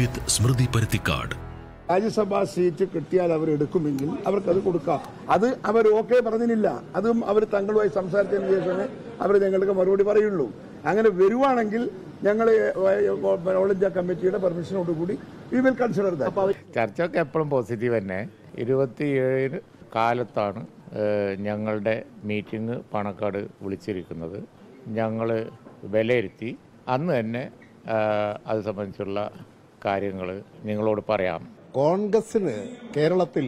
വിത്ത് സ്മൃതി card രാജ്യസഭാ seat കിട്ടിയാൽ അവർ അവർക്ക് അവർക്കത് കൊടുക്കാം അത് അവർ ഓക്കെ പറഞ്ഞില്ല അതും അവർ തങ്ങളുമായി സംസാരിച്ചതിന് ശേഷമേ അവർ ഞങ്ങൾക്ക് മറുപടി പറയുള്ളൂ അങ്ങനെ വരുവാണെങ്കിൽ ഞങ്ങൾ ഓൾ ഇന്ത്യ കമ്മിറ്റിയുടെ കൂടി വി വിൽ കൺസിഡർ ചർച്ചയൊക്കെ എപ്പോഴും പോസിറ്റീവ് തന്നെ ഇരുപത്തിയേഴ് കാലത്താണ് ഞങ്ങളുടെ മീറ്റിംഗ് പണക്കാട് വിളിച്ചിരിക്കുന്നത് ഞങ്ങൾ വിലയിരുത്തി അന്ന് തന്നെ അത് സംബന്ധിച്ചുള്ള കാര്യങ്ങൾ നിങ്ങളോട് പറയാം കോൺഗ്രസിന് കേരളത്തിൽ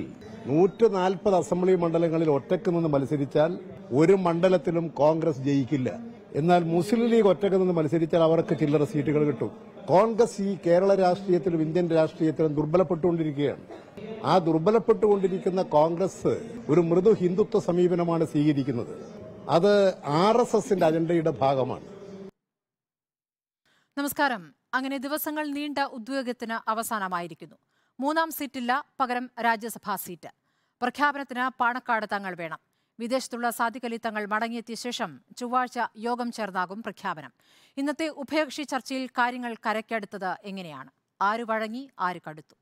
നൂറ്റി നാൽപ്പത് അസംബ്ലി മണ്ഡലങ്ങളിൽ ഒറ്റക്ക് നിന്ന് മത്സരിച്ചാൽ ഒരു മണ്ഡലത്തിലും കോൺഗ്രസ് ജയിക്കില്ല എന്നാൽ മുസ്ലിം ലീഗ് ഒറ്റക്ക് നിന്ന് മത്സരിച്ചാൽ അവർക്ക് ചില്ലറ സീറ്റുകൾ കിട്ടും കോൺഗ്രസ് ഈ കേരള രാഷ്ട്രീയത്തിലും ഇന്ത്യൻ രാഷ്ട്രീയത്തിലും ദുർബലപ്പെട്ടുകൊണ്ടിരിക്കുകയാണ് ആ ദുർബലപ്പെട്ടുകൊണ്ടിരിക്കുന്ന കോൺഗ്രസ് ഒരു മൃദു ഹിന്ദുത്വ സമീപനമാണ് സ്വീകരിക്കുന്നത് അത് ആർ എസ് എസിന്റെ അജണ്ടയുടെ ഭാഗമാണ് നമസ്കാരം അങ്ങനെ ദിവസങ്ങൾ നീണ്ട ഉദ്യോഗത്തിന് അവസാനമായിരിക്കുന്നു മൂന്നാം സീറ്റില്ല പകരം രാജ്യസഭാ സീറ്റ് പ്രഖ്യാപനത്തിന് പാണക്കാട് തങ്ങൾ വേണം വിദേശത്തുള്ള സാദിഖലി തങ്ങൾ മടങ്ങിയെത്തിയ ശേഷം ചൊവ്വാഴ്ച യോഗം ചേർന്നാകും പ്രഖ്യാപനം ഇന്നത്തെ ഉഭയകക്ഷി ചർച്ചയിൽ കാര്യങ്ങൾ കരക്കെടുത്തത് എങ്ങനെയാണ് ആര് വഴങ്ങി ആര് കടുത്തു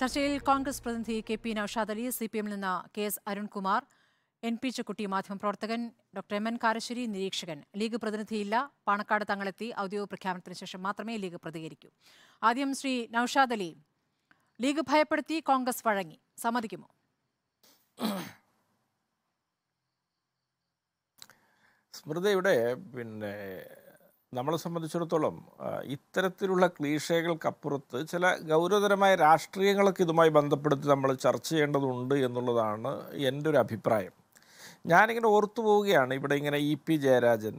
ചർച്ചയിൽ കോൺഗ്രസ് പ്രതിനിധി K P Naushad Ali C P എമ്മിൽ നിന്ന് K S Arunkumar N P Chakkutty മാധ്യമപ്രവർത്തകൻ ഡോക്ടർ എം എൻ കാരശ്ശേരി നിരീക്ഷകൻ ലീഗ് പ്രതിനിധിയില്ല പാണക്കാട് തങ്ങളെത്തി ഔദ്യോഗിക പ്രഖ്യാപനത്തിന് ശേഷം മാത്രമേ ലീഗ് പ്രതികരിക്കൂ ആദ്യം ശ്രീ നൌഷാദ് അലി ലീഗ് ഭയപ്പെടുത്തി കോൺഗ്രസ് വഴങ്ങി സമ്മതിക്കുമോ സ്മൃതിയുടെ പിന്നെ നമ്മളെ സംബന്ധിച്ചിടത്തോളം ഇത്തരത്തിലുള്ള ക്ലീഷകൾക്കപ്പുറത്ത് ചില ഗൗരവതരമായ രാഷ്ട്രീയങ്ങളൊക്കെ ഇതുമായി ബന്ധപ്പെടുത്തി നമ്മൾ ചർച്ച ചെയ്യേണ്ടതുണ്ട് എന്നുള്ളതാണ് എൻ്റെ ഒരു അഭിപ്രായം ഞാനിങ്ങനെ ഓർത്തു പോവുകയാണ് ഇവിടെ ഇങ്ങനെ E P Jayarajan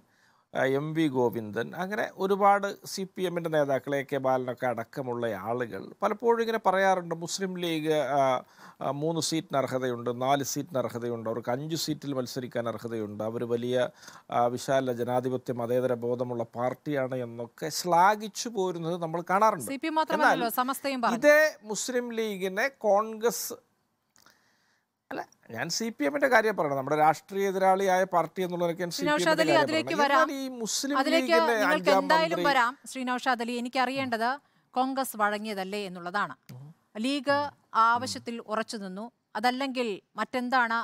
M V Govindan അങ്ങനെ ഒരുപാട് സി പി എമ്മിൻ്റെ നേതാക്കൾ എ കെ ബാലനൊക്കെ അടക്കമുള്ള ആളുകൾ പലപ്പോഴും ഇങ്ങനെ പറയാറുണ്ട് മുസ്ലിം ലീഗ് മൂന്ന് സീറ്റിന് അർഹതയുണ്ട് നാല് സീറ്റിന് അർഹതയുണ്ട് അവർക്ക് അഞ്ച് സീറ്റിൽ മത്സരിക്കാൻ അർഹതയുണ്ട് അവർ വലിയ വിശാല ജനാധിപത്യ മതേതര ബോധമുള്ള പാർട്ടിയാണ് എന്നൊക്കെ ശ്ലാഘിച്ചു പോരുന്നത് നമ്മൾ കാണാറുണ്ട് ഇതേ മുസ്ലിം ലീഗിനെ കോൺഗ്രസ് അല്ല ഞാൻ സി പി എമ്മിന്റെ കാര്യം പറയണം നമ്മുടെ രാഷ്ട്രീയ എതിരാളിയായ പാർട്ടി എന്നുള്ളതൊക്കെ അതിലേക്ക് വരാം എന്തായാലും വരാം ശ്രീനൌഷാദ് അലി എനിക്ക് അറിയേണ്ടത് കോൺഗ്രസ് വഴങ്ങിയതല്ലേ എന്നുള്ളതാണ് ലീഗ് ആവശ്യത്തിൽ ഉറച്ചു നിന്നു അതല്ലെങ്കിൽ മറ്റെന്താണ്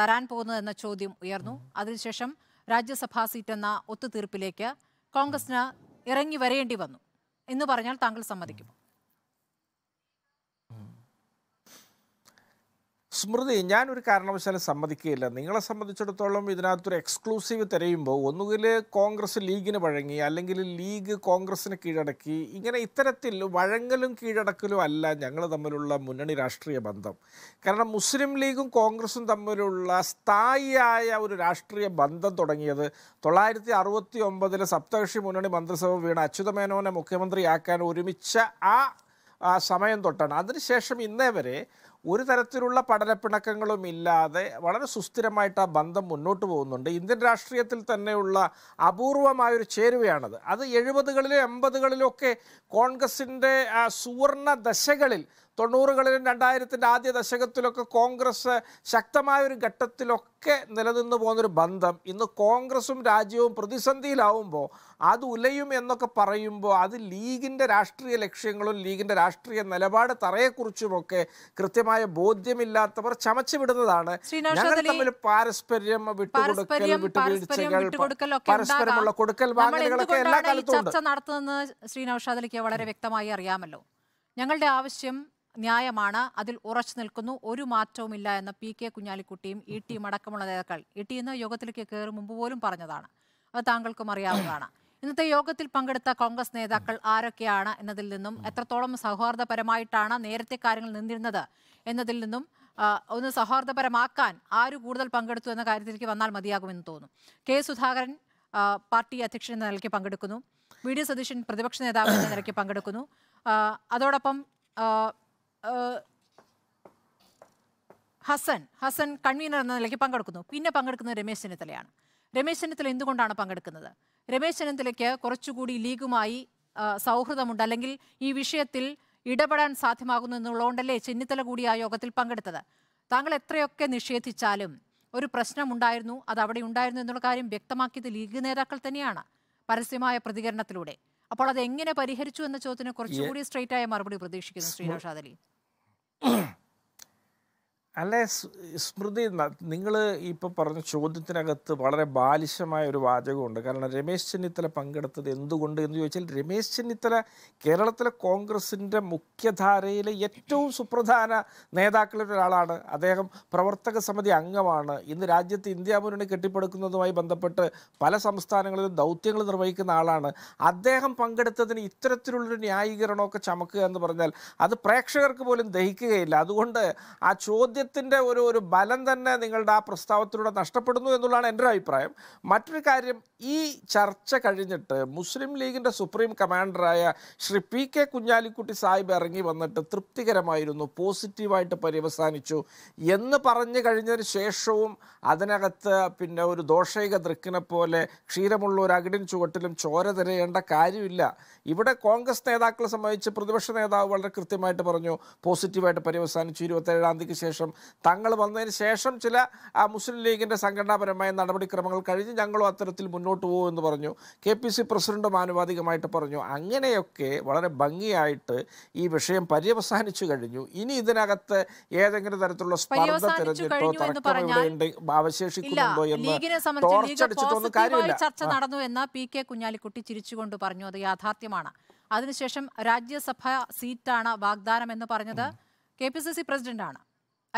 തരാൻ പോകുന്നത് എന്ന ചോദ്യം ഉയർന്നു അതിനുശേഷം രാജ്യസഭാ സീറ്റ് എന്ന ഒത്തുതീർപ്പിലേക്ക് കോൺഗ്രസിന് ഇറങ്ങി വരേണ്ടി വന്നു എന്ന് പറഞ്ഞാൽ താങ്കൾ സമ്മതിക്കുമോ സ്മൃതി ഞാനൊരു കാരണവശാലും സമ്മതിക്കുകയില്ല നിങ്ങളെ സംബന്ധിച്ചിടത്തോളം ഇതിനകത്തൊരു എക്സ്ക്ലൂസീവ് തിരയുമ്പോൾ ഒന്നുകിൽ കോൺഗ്രസ് ലീഗിന് വഴങ്ങി അല്ലെങ്കിൽ ലീഗ് കോൺഗ്രസിന് കീഴടക്കി ഇങ്ങനെ ഇത്തരത്തിൽ വഴങ്ങലും കീഴടക്കലും അല്ല ഞങ്ങൾ തമ്മിലുള്ള മുന്നണി രാഷ്ട്രീയ ബന്ധം കാരണം മുസ്ലിം ലീഗും കോൺഗ്രസും തമ്മിലുള്ള സ്ഥായിയായ ഒരു രാഷ്ട്രീയ ബന്ധം തുടങ്ങിയത് തൊള്ളായിരത്തി അറുപത്തി ഒമ്പതിലെ സപ്തകക്ഷി മുന്നണി മന്ത്രിസഭ വീണ അച്യുതമേനോനെ മുഖ്യമന്ത്രിയാക്കാൻ ഒരുമിച്ച ആ സമയം തൊട്ടാണ് അതിനുശേഷം ഇന്നേ വരെ ഒരു തരത്തിലുള്ള പടലപ്പിണക്കങ്ങളും ഇല്ലാതെ വളരെ സുസ്ഥിരമായിട്ട് ആ ബന്ധം മുന്നോട്ട് പോകുന്നുണ്ട് ഇന്ത്യൻ രാഷ്ട്രീയത്തിൽ തന്നെയുള്ള അപൂർവമായൊരു ചേരുവയാണത് അത് എഴുപതുകളിലും എൺപതുകളിലും ഒക്കെ കോൺഗ്രസിൻ്റെ സുവർണ ദശകളിൽ തൊണ്ണൂറുകളിലും രണ്ടായിരത്തിൻ്റെ ആദ്യ ദശകത്തിലൊക്കെ കോൺഗ്രസ് ശക്തമായ ഒരു ഘട്ടത്തിലൊക്കെ നിലനിന്നു പോകുന്നൊരു ബന്ധം ഇന്ന് കോൺഗ്രസും രാജ്യവും പ്രതിസന്ധിയിലാവുമ്പോൾ അത് ഉലയും എന്നൊക്കെ പറയുമ്പോൾ അത് ലീഗിൻ്റെ രാഷ്ട്രീയ ലക്ഷ്യങ്ങളും ലീഗിൻ്റെ രാഷ്ട്രീയ നിലപാട് തറയെക്കുറിച്ചുമൊക്കെ കൃത്യമായ ബോധ്യമില്ലാത്തവർ ചമച്ചുവിടുന്നതാണ് ഞങ്ങൾ തമ്മിൽ പാരസ്പര്യം വിട്ടുകൊടുക്കൽ വിട്ടുവീഴ്ചകൾ പരസ്പരമുള്ള കൊടുക്കൽ വാങ്ങലുകളൊക്കെ എല്ലാ കാലത്തും ചർച്ച വളരെ വ്യക്തമായി അറിയാമല്ലോ ഞങ്ങളുടെ ആവശ്യം ന്യായമാണ് അതിൽ ഉറച്ചു നിൽക്കുന്നു ഒരു മാറ്റവുമില്ല എന്ന പി കെ കുഞ്ഞാലിക്കുട്ടിയും ഇ ടിയും അടക്കമുള്ള നേതാക്കൾ ഇ ടി എന്ന യോഗത്തിലേക്ക് കയറി മുമ്പ് പോലും പറഞ്ഞതാണ് അത് താങ്കൾക്കും അറിയാവുന്നതാണ് ഇന്നത്തെ യോഗത്തിൽ പങ്കെടുത്ത കോൺഗ്രസ് നേതാക്കൾ ആരൊക്കെയാണ് എന്നതിൽ നിന്നും എത്രത്തോളം സൗഹാർദ്ദപരമായിട്ടാണ് നേരത്തെ കാര്യങ്ങൾ നിന്നിരുന്നത് എന്നതിൽ നിന്നും ഒന്ന് സൗഹാർദ്ദപരമാക്കാൻ ആര് കൂടുതൽ പങ്കെടുത്തു എന്ന കാര്യത്തിലേക്ക് വന്നാൽ മതിയാകുമെന്ന് തോന്നുന്നു കെ സുധാകരൻ പാർട്ടി അധ്യക്ഷൻ എന്ന നിലയ്ക്ക് പങ്കെടുക്കുന്നു വി ഡി സതീശൻ പ്രതിപക്ഷ നേതാവ് എന്ന നിലയ്ക്ക് പങ്കെടുക്കുന്നു അതോടൊപ്പം ഹസൻ ഹസൻ കൺവീനർ എന്ന നിലയ്ക്ക് പങ്കെടുക്കുന്നു പിന്നെ പങ്കെടുക്കുന്നത് രമേശ് ചെന്നിത്തലയാണ് രമേശ് ചെന്നിത്തല എന്തുകൊണ്ടാണ് പങ്കെടുക്കുന്നത് രമേശ് ചെന്നിത്തലയ്ക്ക് കുറച്ചുകൂടി ലീഗുമായി സൗഹൃദമുണ്ട് അല്ലെങ്കിൽ ഈ വിഷയത്തിൽ ഇടപെടാൻ സാധ്യമാകുന്നു എന്നുള്ളതുകൊണ്ടല്ലേ ചെന്നിത്തല കൂടി ആ യോഗത്തിൽ പങ്കെടുത്തത് താങ്കൾ എത്രയൊക്കെ നിഷേധിച്ചാലും ഒരു പ്രശ്നമുണ്ടായിരുന്നു അത് അവിടെ ഉണ്ടായിരുന്നു എന്നുള്ള കാര്യം വ്യക്തമാക്കിയത് ലീഗ് നേതാക്കൾ തന്നെയാണ് പരസ്യമായ പ്രതികരണത്തിലൂടെ അപ്പോൾ അത് എങ്ങനെ പരിഹരിച്ചു എന്ന ചോദ്യത്തിന് കുറച്ചുകൂടി സ്ട്രൈറ്റ് ആയ മറുപടി പ്രതീക്ഷിക്കുന്നു ശ്രീനാഷാദലി Ugh. അല്ലെ സ്മൃതി നിങ്ങൾ ഇപ്പോൾ പറഞ്ഞ ചോദ്യത്തിനകത്ത് വളരെ ബാലിശമായ ഒരു വാചകമുണ്ട് കാരണം രമേശ് ചെന്നിത്തല പങ്കെടുത്തത് എന്തുകൊണ്ട് എന്ന് ചോദിച്ചാൽ രമേശ് ചെന്നിത്തല കേരളത്തിലെ കോൺഗ്രസിൻ്റെ മുഖ്യധാരയിലെ ഏറ്റവും സുപ്രധാന നേതാക്കളിൽ ഒരാളാണ് അദ്ദേഹം പ്രവർത്തക സമിതി അംഗമാണ് ഇന്ന് രാജ്യത്ത് ഇന്ത്യ മുന്നണി കെട്ടിപ്പടുക്കുന്നതുമായി ബന്ധപ്പെട്ട് പല സംസ്ഥാനങ്ങളിലും ദൗത്യങ്ങൾ നിർവഹിക്കുന്ന ആളാണ് അദ്ദേഹം പങ്കെടുത്തതിന് ഇത്തരത്തിലുള്ളൊരു ന്യായീകരണമൊക്കെ ചമക്കുക എന്ന് പറഞ്ഞാൽ അത് പ്രേക്ഷകർക്ക് പോലും ദഹിക്കുകയില്ല അതുകൊണ്ട് ആ ചോദ്യം രാജ്യത്തിൻ്റെ ഒരു ഒരു ബലം തന്നെ നിങ്ങളുടെ ആ പ്രസ്താവത്തിലൂടെ നഷ്ടപ്പെടുന്നു എന്നുള്ളതാണ് എൻ്റെ അഭിപ്രായം മറ്റൊരു കാര്യം ഈ ചർച്ച കഴിഞ്ഞിട്ട് മുസ്ലിം ലീഗിൻ്റെ സുപ്രീം കമാൻഡറായ ശ്രീ പി കെ കുഞ്ഞാലിക്കുട്ടി സാഹിബ് ഇറങ്ങി വന്നിട്ട് തൃപ്തികരമായിരുന്നു പോസിറ്റീവായിട്ട് പര്യവസാനിച്ചു എന്ന് പറഞ്ഞു കഴിഞ്ഞതിന് ശേഷവും അതിനകത്ത് പിന്നെ ഒരു ദോഷൈക ദൃക്കിനെ പോലെ ക്ഷീരമുള്ള ഒരു അകിടിൻ ചുവട്ടിലും ചോര തിരയേണ്ട കാര്യമില്ല ഇവിടെ കോൺഗ്രസ് നേതാക്കളെ സംബന്ധിച്ച് പ്രതിപക്ഷ നേതാവ് വളരെ കൃത്യമായിട്ട് പറഞ്ഞു പോസിറ്റീവായിട്ട് പര്യവസാനിച്ചു ഇരുപത്തേഴാം തീയതിക്ക് ശേഷം ചെയ്യും തങ്ങൾ വന്നതിന് ശേഷം ചില മുസ്ലിം ലീഗിൻ്റെ സംഘടനാപരമായ നടപടിക്രമങ്ങൾ കഴിഞ്ഞ് ഞങ്ങളും അത്തരത്തിൽ മുന്നോട്ട് പോകുമെന്ന് പറഞ്ഞു കെ പി സി പ്രസിഡൻറ്റും ആനുപാതികമായിട്ട് പറഞ്ഞു അങ്ങനെയൊക്കെ വളരെ ഭംഗിയായിട്ട് ഈ വിഷയം പര്യവസാനിച്ചു കഴിഞ്ഞു ഇനി ഇതിനകത്ത് ഏതെങ്കിലും തരത്തിലുള്ള സ്പർദ്ധ തിരഞ്ഞെടുപ്പോ തർക്കം അവശേഷിക്കുന്നുണ്ടോ എന്ന് ടോർച്ചടിച്ചിട്ടൊന്നും കാര്യമില്ല ചർച്ച നടന്നു എന്ന് പി കെ കുഞ്ഞാലിക്കുട്ടി ചിരിച്ചുകൊണ്ട് പറഞ്ഞു അത് യാഥാർത്ഥ്യമാണ് അതിനുശേഷം രാജ്യസഭ സീറ്റാണ് വാഗ്ദാനം എന്ന് പറഞ്ഞത് കെ പി സി സി പ്രസിഡന്റാണ്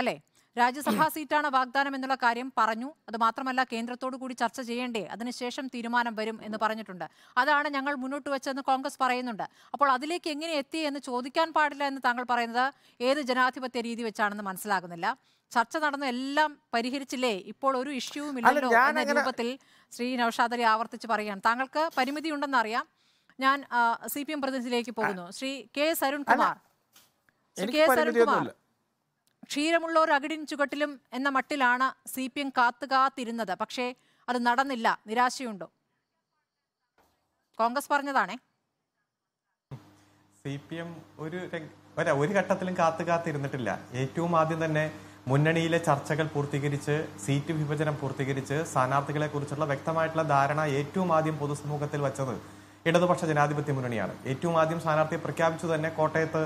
അല്ലേ രാജ്യസഭാ സീറ്റാണ് വാഗ്ദാനം എന്നുള്ള കാര്യം പറഞ്ഞു അത് മാത്രമല്ല കേന്ദ്രത്തോടു കൂടി ചർച്ച ചെയ്യേണ്ടേ അതിനുശേഷം തീരുമാനം വരും എന്ന് പറഞ്ഞിട്ടുണ്ട് അതാണ് ഞങ്ങൾ മുന്നോട്ട് വെച്ചതെന്ന് കോൺഗ്രസ് പറയുന്നുണ്ട് അപ്പോൾ അതിലേക്ക് എങ്ങനെ എത്തി എന്ന് ചോദിക്കാൻ പാടില്ല എന്ന് താങ്കൾ പറയുന്നത് ഏത് ജനാധിപത്യ രീതി വെച്ചാണെന്ന് മനസ്സിലാകുന്നില്ല ചർച്ച നടന്ന എല്ലാം പരിഹരിച്ചില്ലേ ഇപ്പോൾ ഒരു ഇഷ്യൂവും ഇല്ലല്ലോ എന്ന രൂപത്തിൽ ശ്രീ നൌഷാദരി ആവർത്തിച്ച് പറയുകയാണ് താങ്കൾക്ക് പരിമിതി ഉണ്ടെന്ന് അറിയാം ഞാൻ സി പി എം പ്രതിനിധിയിലേക്ക് പോകുന്നു Shri K S Arunkumar Shri K S Arunkumar ക്ഷീരമുള്ളവർ അകിടിൻ ചുകട്ടിലും എന്ന മട്ടിലാണ് സി പി എം കാത്തു കാത്തിരുന്നത് പക്ഷേ അത് നടന്നില്ല നിരാശയുണ്ടോ കോൺഗ്രസ് പറഞ്ഞതാണേ സി പി എം ഒരു ഒരു ഘട്ടത്തിലും കാത്തു കാത്തിരുന്നിട്ടില്ല ഏറ്റവും ആദ്യം തന്നെ മുന്നണിയിലെ ചർച്ചകൾ പൂർത്തീകരിച്ച് സീറ്റ് വിഭജനം പൂർത്തീകരിച്ച് സ്ഥാനാർത്ഥികളെ കുറിച്ചുള്ള വ്യക്തമായിട്ടുള്ള ധാരണ ഏറ്റവും ആദ്യം പൊതുസമൂഹത്തിൽ വച്ചത് ഇടതുപക്ഷ ജനാധിപത്യ മുന്നണിയാണ് ഏറ്റവും ആദ്യം സ്ഥാനാർത്ഥിയെ പ്രഖ്യാപിച്ചു തന്നെ കോട്ടയത്ത്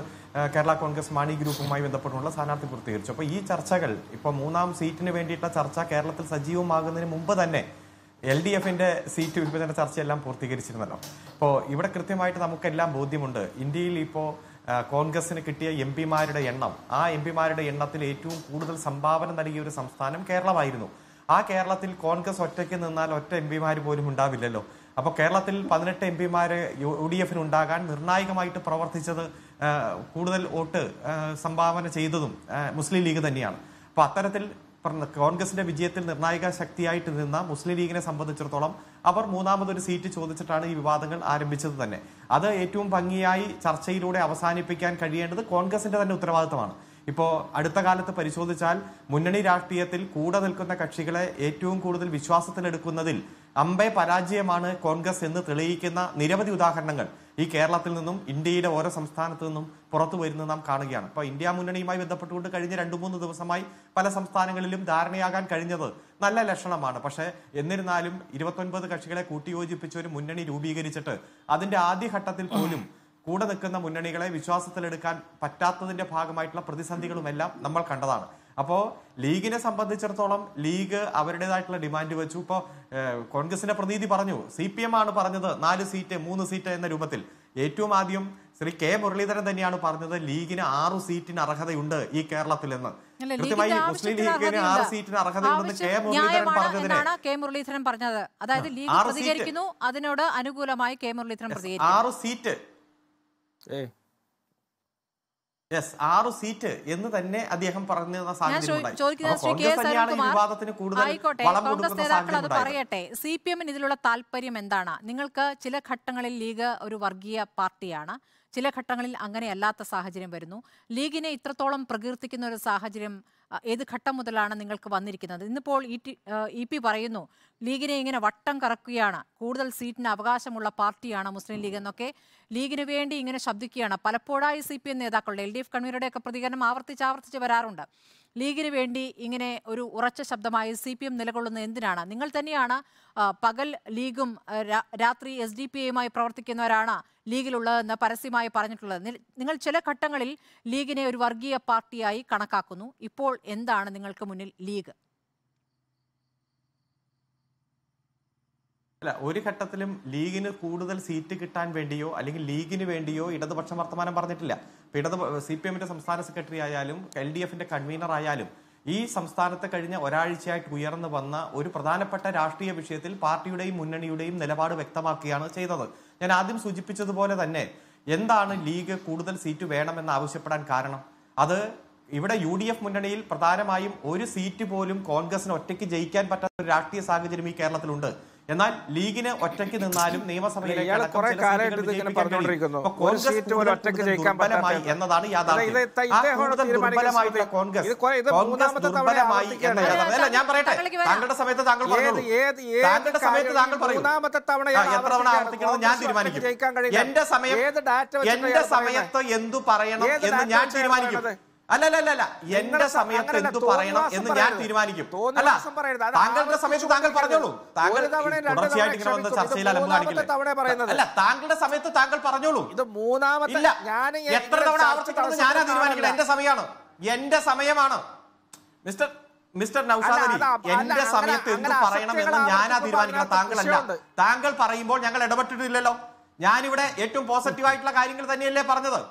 കേരള കോൺഗ്രസ് മാണി ഗ്രൂപ്പുമായി ബന്ധപ്പെട്ടുള്ള സ്ഥാനാർത്ഥി പൂർത്തീകരിച്ചു അപ്പോൾ ഈ ചർച്ചകൾ ഇപ്പോൾ മൂന്നാം സീറ്റിന് വേണ്ടിയിട്ടുള്ള ചർച്ച കേരളത്തിൽ സജീവമാകുന്നതിന് മുമ്പ് തന്നെ എൽ ഡി എഫിന്റെ സീറ്റ് വിഭജന ചർച്ചയെല്ലാം പൂർത്തീകരിച്ചിരുന്നല്ലോ അപ്പോൾ ഇവിടെ കൃത്യമായിട്ട് നമുക്കെല്ലാം ബോധ്യമുണ്ട് ഇന്ത്യയിൽ ഇപ്പോൾ കോൺഗ്രസിന് കിട്ടിയ എം പിമാരുടെ എണ്ണം ആ എം പിമാരുടെ എണ്ണത്തിൽ ഏറ്റവും കൂടുതൽ സംഭാവന നൽകിയ ഒരു സംസ്ഥാനം കേരളമായിരുന്നു ആ കേരളത്തിൽ കോൺഗ്രസ് ഒറ്റയ്ക്ക് നിന്നാൽ ഒറ്റ എം പിമാർ പോലും ഉണ്ടാവില്ലല്ലോ അപ്പോൾ കേരളത്തിൽ പതിനെട്ട് എം പിമാർ യു ഡി എഫിന് ഉണ്ടാകാൻ നിർണായകമായിട്ട് പ്രവർത്തിച്ചത് കൂടുതൽ വോട്ട് സംഭാവന ചെയ്തതും മുസ്ലിം ലീഗ് തന്നെയാണ് അപ്പോൾ അത്തരത്തിൽ കോൺഗ്രസിന്റെ വിജയത്തിൽ നിർണായക ശക്തിയായിട്ട് നിന്ന മുസ്ലിം ലീഗിനെ സംബന്ധിച്ചിടത്തോളം അവർ മൂന്നാമതൊരു സീറ്റ് ചോദിച്ചിട്ടാണ് ഈ വിവാദങ്ങൾ ആരംഭിച്ചത് തന്നെ അത് ഏറ്റവും ഭംഗിയായി ചർച്ചയിലൂടെ അവസാനിപ്പിക്കാൻ കഴിയേണ്ടത് കോൺഗ്രസിന്റെ തന്നെ ഉത്തരവാദിത്തമാണ് ഇപ്പോൾ അടുത്ത കാലത്ത് പരിശോധിച്ചാൽ മുന്നണി രാഷ്ട്രീയത്തിൽ കൂടെ നിൽക്കുന്ന കക്ഷികളെ ഏറ്റവും കൂടുതൽ വിശ്വാസത്തിലെടുക്കുന്നതിൽ അമ്പെ പരാജയമാണ് കോൺഗ്രസ് എന്ന് തെളിയിക്കുന്ന നിരവധി ഉദാഹരണങ്ങൾ ഈ കേരളത്തിൽ നിന്നും ഇന്ത്യയുടെ ഓരോ സംസ്ഥാനത്തു നിന്നും പുറത്തു വരുന്നത് നാം കാണുകയാണ് അപ്പോൾ ഇന്ത്യ മുന്നണിയുമായി ബന്ധപ്പെട്ടുകൊണ്ട് കഴിഞ്ഞ രണ്ടു മൂന്ന് ദിവസമായി പല സംസ്ഥാനങ്ങളിലും ധാരണയാകാൻ കഴിഞ്ഞത് നല്ല ലക്ഷണമാണ് പക്ഷേ എന്നിരുന്നാലും ഇരുപത്തൊൻപത് കക്ഷികളെ കൂട്ടിയോജിപ്പിച്ച ഒരു മുന്നണി രൂപീകരിച്ചിട്ട് അതിന്റെ ആദ്യഘട്ടത്തിൽ പോലും കൂടെ നിൽക്കുന്ന മുന്നണികളെ വിശ്വാസത്തിലെടുക്കാൻ പറ്റാത്തതിന്റെ ഭാഗമായിട്ടുള്ള പ്രതിസന്ധികളുമെല്ലാം നമ്മൾ കണ്ടതാണ് അപ്പോൾ ലീഗിനെ സംബന്ധിച്ചിടത്തോളം ലീഗ് അവരുടേതായിട്ടുള്ള ഡിമാൻഡ് വെച്ചു ഇപ്പോൾ കോൺഗ്രസിന്റെ പ്രതിനിധി പറഞ്ഞു സി പി എം ആണ് പറഞ്ഞത് നാല് സീറ്റ് മൂന്ന് സീറ്റ് എന്ന രൂപത്തിൽ ഏറ്റവും ആദ്യം ശ്രീ കെ മുരളീധരൻ തന്നെയാണ് പറഞ്ഞത് ലീഗിന് ആറു സീറ്റിന് അർഹതയുണ്ട് ഈ കേരളത്തിൽ എന്ന് കൃത്യമായി മുസ്ലിം ലീഗിന് ആറ് സീറ്റിന് അർഹതയുണ്ടെന്ന് കെ മുരളീധരൻ പറഞ്ഞതിനെ കെ മുരളീധരൻ പറഞ്ഞത് അതായത് ലീഗ് അതിനോട് അനുകൂലമായി കെ മുരളീധരൻ ആറു സീറ്റ് യെസ് ആറ് സീറ്റ് എന്ന് തന്നെ അദ്ദേഹം പറഞ്ഞിരുന്ന സാഹചര്യം സി പി എമ്മിന് ഇതിലുള്ള താല്പര്യം എന്താണ് നിങ്ങൾക്ക് ചില ഘട്ടങ്ങളിൽ ലീഗ് ഒരു വർഗീയ പാർട്ടിയാണ് ചില ഘട്ടങ്ങളിൽ അങ്ങനെ അല്ലാത്ത സാഹചര്യം വരുന്നു ലീഗിനെ ഇത്രത്തോളം പ്രകീർത്തിക്കുന്ന ഒരു സാഹചര്യം ഏത് ഘട്ടം മുതലാണ് നിങ്ങൾക്ക് വന്നിരിക്കുന്നത് ഇന്നിപ്പോൾ ഇ പി പറയുന്നു ലീഗിനെ ഇങ്ങനെ വട്ടം കറക്കുകയാണ് കൂടുതൽ സീറ്റിന് അവകാശമുള്ള പാർട്ടിയാണ് മുസ്ലിം ലീഗ് എന്നൊക്കെ ലീഗിന് വേണ്ടി ഇങ്ങനെ ശബ്ദിക്കുകയാണ് പലപ്പോഴായി സി പി എം നേതാക്കളുടെ എൽ ഡി എഫ് കൺവീനറുടെയൊക്കെ പ്രതികരണം ആവർത്തിച്ച് ആവർത്തിച്ച് വരാറുണ്ട് ലീഗിന് വേണ്ടി ഇങ്ങനെ ഒരു ഉറച്ച ശബ്ദമായി സി പി എം നിലകൊള്ളുന്നത് എന്തിനാണ് നിങ്ങൾ തന്നെയാണ് പകൽ ലീഗും രാത്രി എസ് ഡി പി എയുമായി പ്രവർത്തിക്കുന്നവരാണ് ലീഗിലുള്ളതെന്ന് പരസ്യമായി പറഞ്ഞിട്ടുള്ളത് നിങ്ങൾ ചില ഘട്ടങ്ങളിൽ ലീഗിനെ ഒരു വർഗീയ പാർട്ടിയായി കണക്കാക്കുന്നു ഇപ്പോൾ എന്താണ് നിങ്ങൾക്ക് മുന്നിൽ ലീഗ് അല്ല ഒരു ഘട്ടത്തിലും ലീഗിന് കൂടുതൽ സീറ്റ് കിട്ടാൻ വേണ്ടിയോ അല്ലെങ്കിൽ ലീഗിന് വേണ്ടിയോ ഇടതുപക്ഷം വർത്തമാനം പറഞ്ഞിട്ടില്ല ഇടതു സി പി എമ്മിന്റെ സംസ്ഥാന സെക്രട്ടറി ആയാലും എൽ ഡി എഫിന്റെ കൺവീനർ ആയാലും ഈ സംസ്ഥാനത്ത് കഴിഞ്ഞ ഒരാഴ്ചയായിട്ട് ഉയർന്നു വന്ന ഒരു പ്രധാനപ്പെട്ട രാഷ്ട്രീയ വിഷയത്തിൽ പാർട്ടിയുടെയും മുന്നണിയുടെയും നിലപാട് വ്യക്തമാക്കുകയാണ് ചെയ്തത് ഞാൻ ആദ്യം സൂചിപ്പിച്ചതുപോലെ തന്നെ എന്താണ് ലീഗ് കൂടുതൽ സീറ്റ് വേണമെന്ന് ആവശ്യപ്പെടാൻ കാരണം അത് ഇവിടെ യു ഡി എഫ് മുന്നണിയിൽ പ്രധാനമായും ഒരു സീറ്റ് പോലും കോൺഗ്രസിന് ഒറ്റയ്ക്ക് ജയിക്കാൻ പറ്റാത്ത ഒരു രാഷ്ട്രീയ സാഹചര്യം ഈ കേരളത്തിലുണ്ട് എന്നാൽ ലീഗിന് ഒറ്റയ്ക്ക് നിന്നാലും നിയമസഭയിലേക്ക് എന്നതാണ് യാഥാർത്ഥ്യം കോൺഗ്രസ് ഞാൻ പറയട്ടെ താങ്കൾ താങ്കൾ എത്ര തവണ ഞാൻ തീരുമാനിക്കും സമയം എന്തു പറയണം എന്ന് ഞാൻ തീരുമാനിക്കും അല്ലല്ലല്ല എന്റെ സമയത്ത് എന്ത് പറയണം എന്ന് ഞാൻ തീരുമാനിക്കും അല്ല താങ്കളുടെ സമയത്ത് താങ്കൾ പറഞ്ഞോളൂ താങ്കൾ തുടർച്ചയായിട്ട് ഇങ്ങനെ വന്ന് ചർച്ചയിൽ അലമ്പ് കാണിക്കില്ല അല്ല താങ്കളുടെ സമയത്ത് താങ്കൾ പറഞ്ഞോളൂ ഇത് മൂന്നാമത്തെ എത്ര തവണ ആവർത്തിക്കണമെന്ന് ഞാനാ തീരുമാനിക്കണം എന്റെ സമയമാണ് എന്റെ സമയമാണ് മിസ്റ്റർ മിസ്റ്റർ നൌസാദ് അലി എന്റെ സമയത്ത് എന്ത് പറയണമെന്ന് ഞാനാ തീരുമാനിക്കണം താങ്കളല്ല താങ്കൾ പറയുമ്പോൾ ഞങ്ങൾ ഇടപെട്ടിട്ടില്ലല്ലോ ഞാനിവിടെ ഏറ്റവും പോസിറ്റീവ് ആയിട്ടുള്ള കാര്യങ്ങൾ തന്നെയല്ലേ പറഞ്ഞത്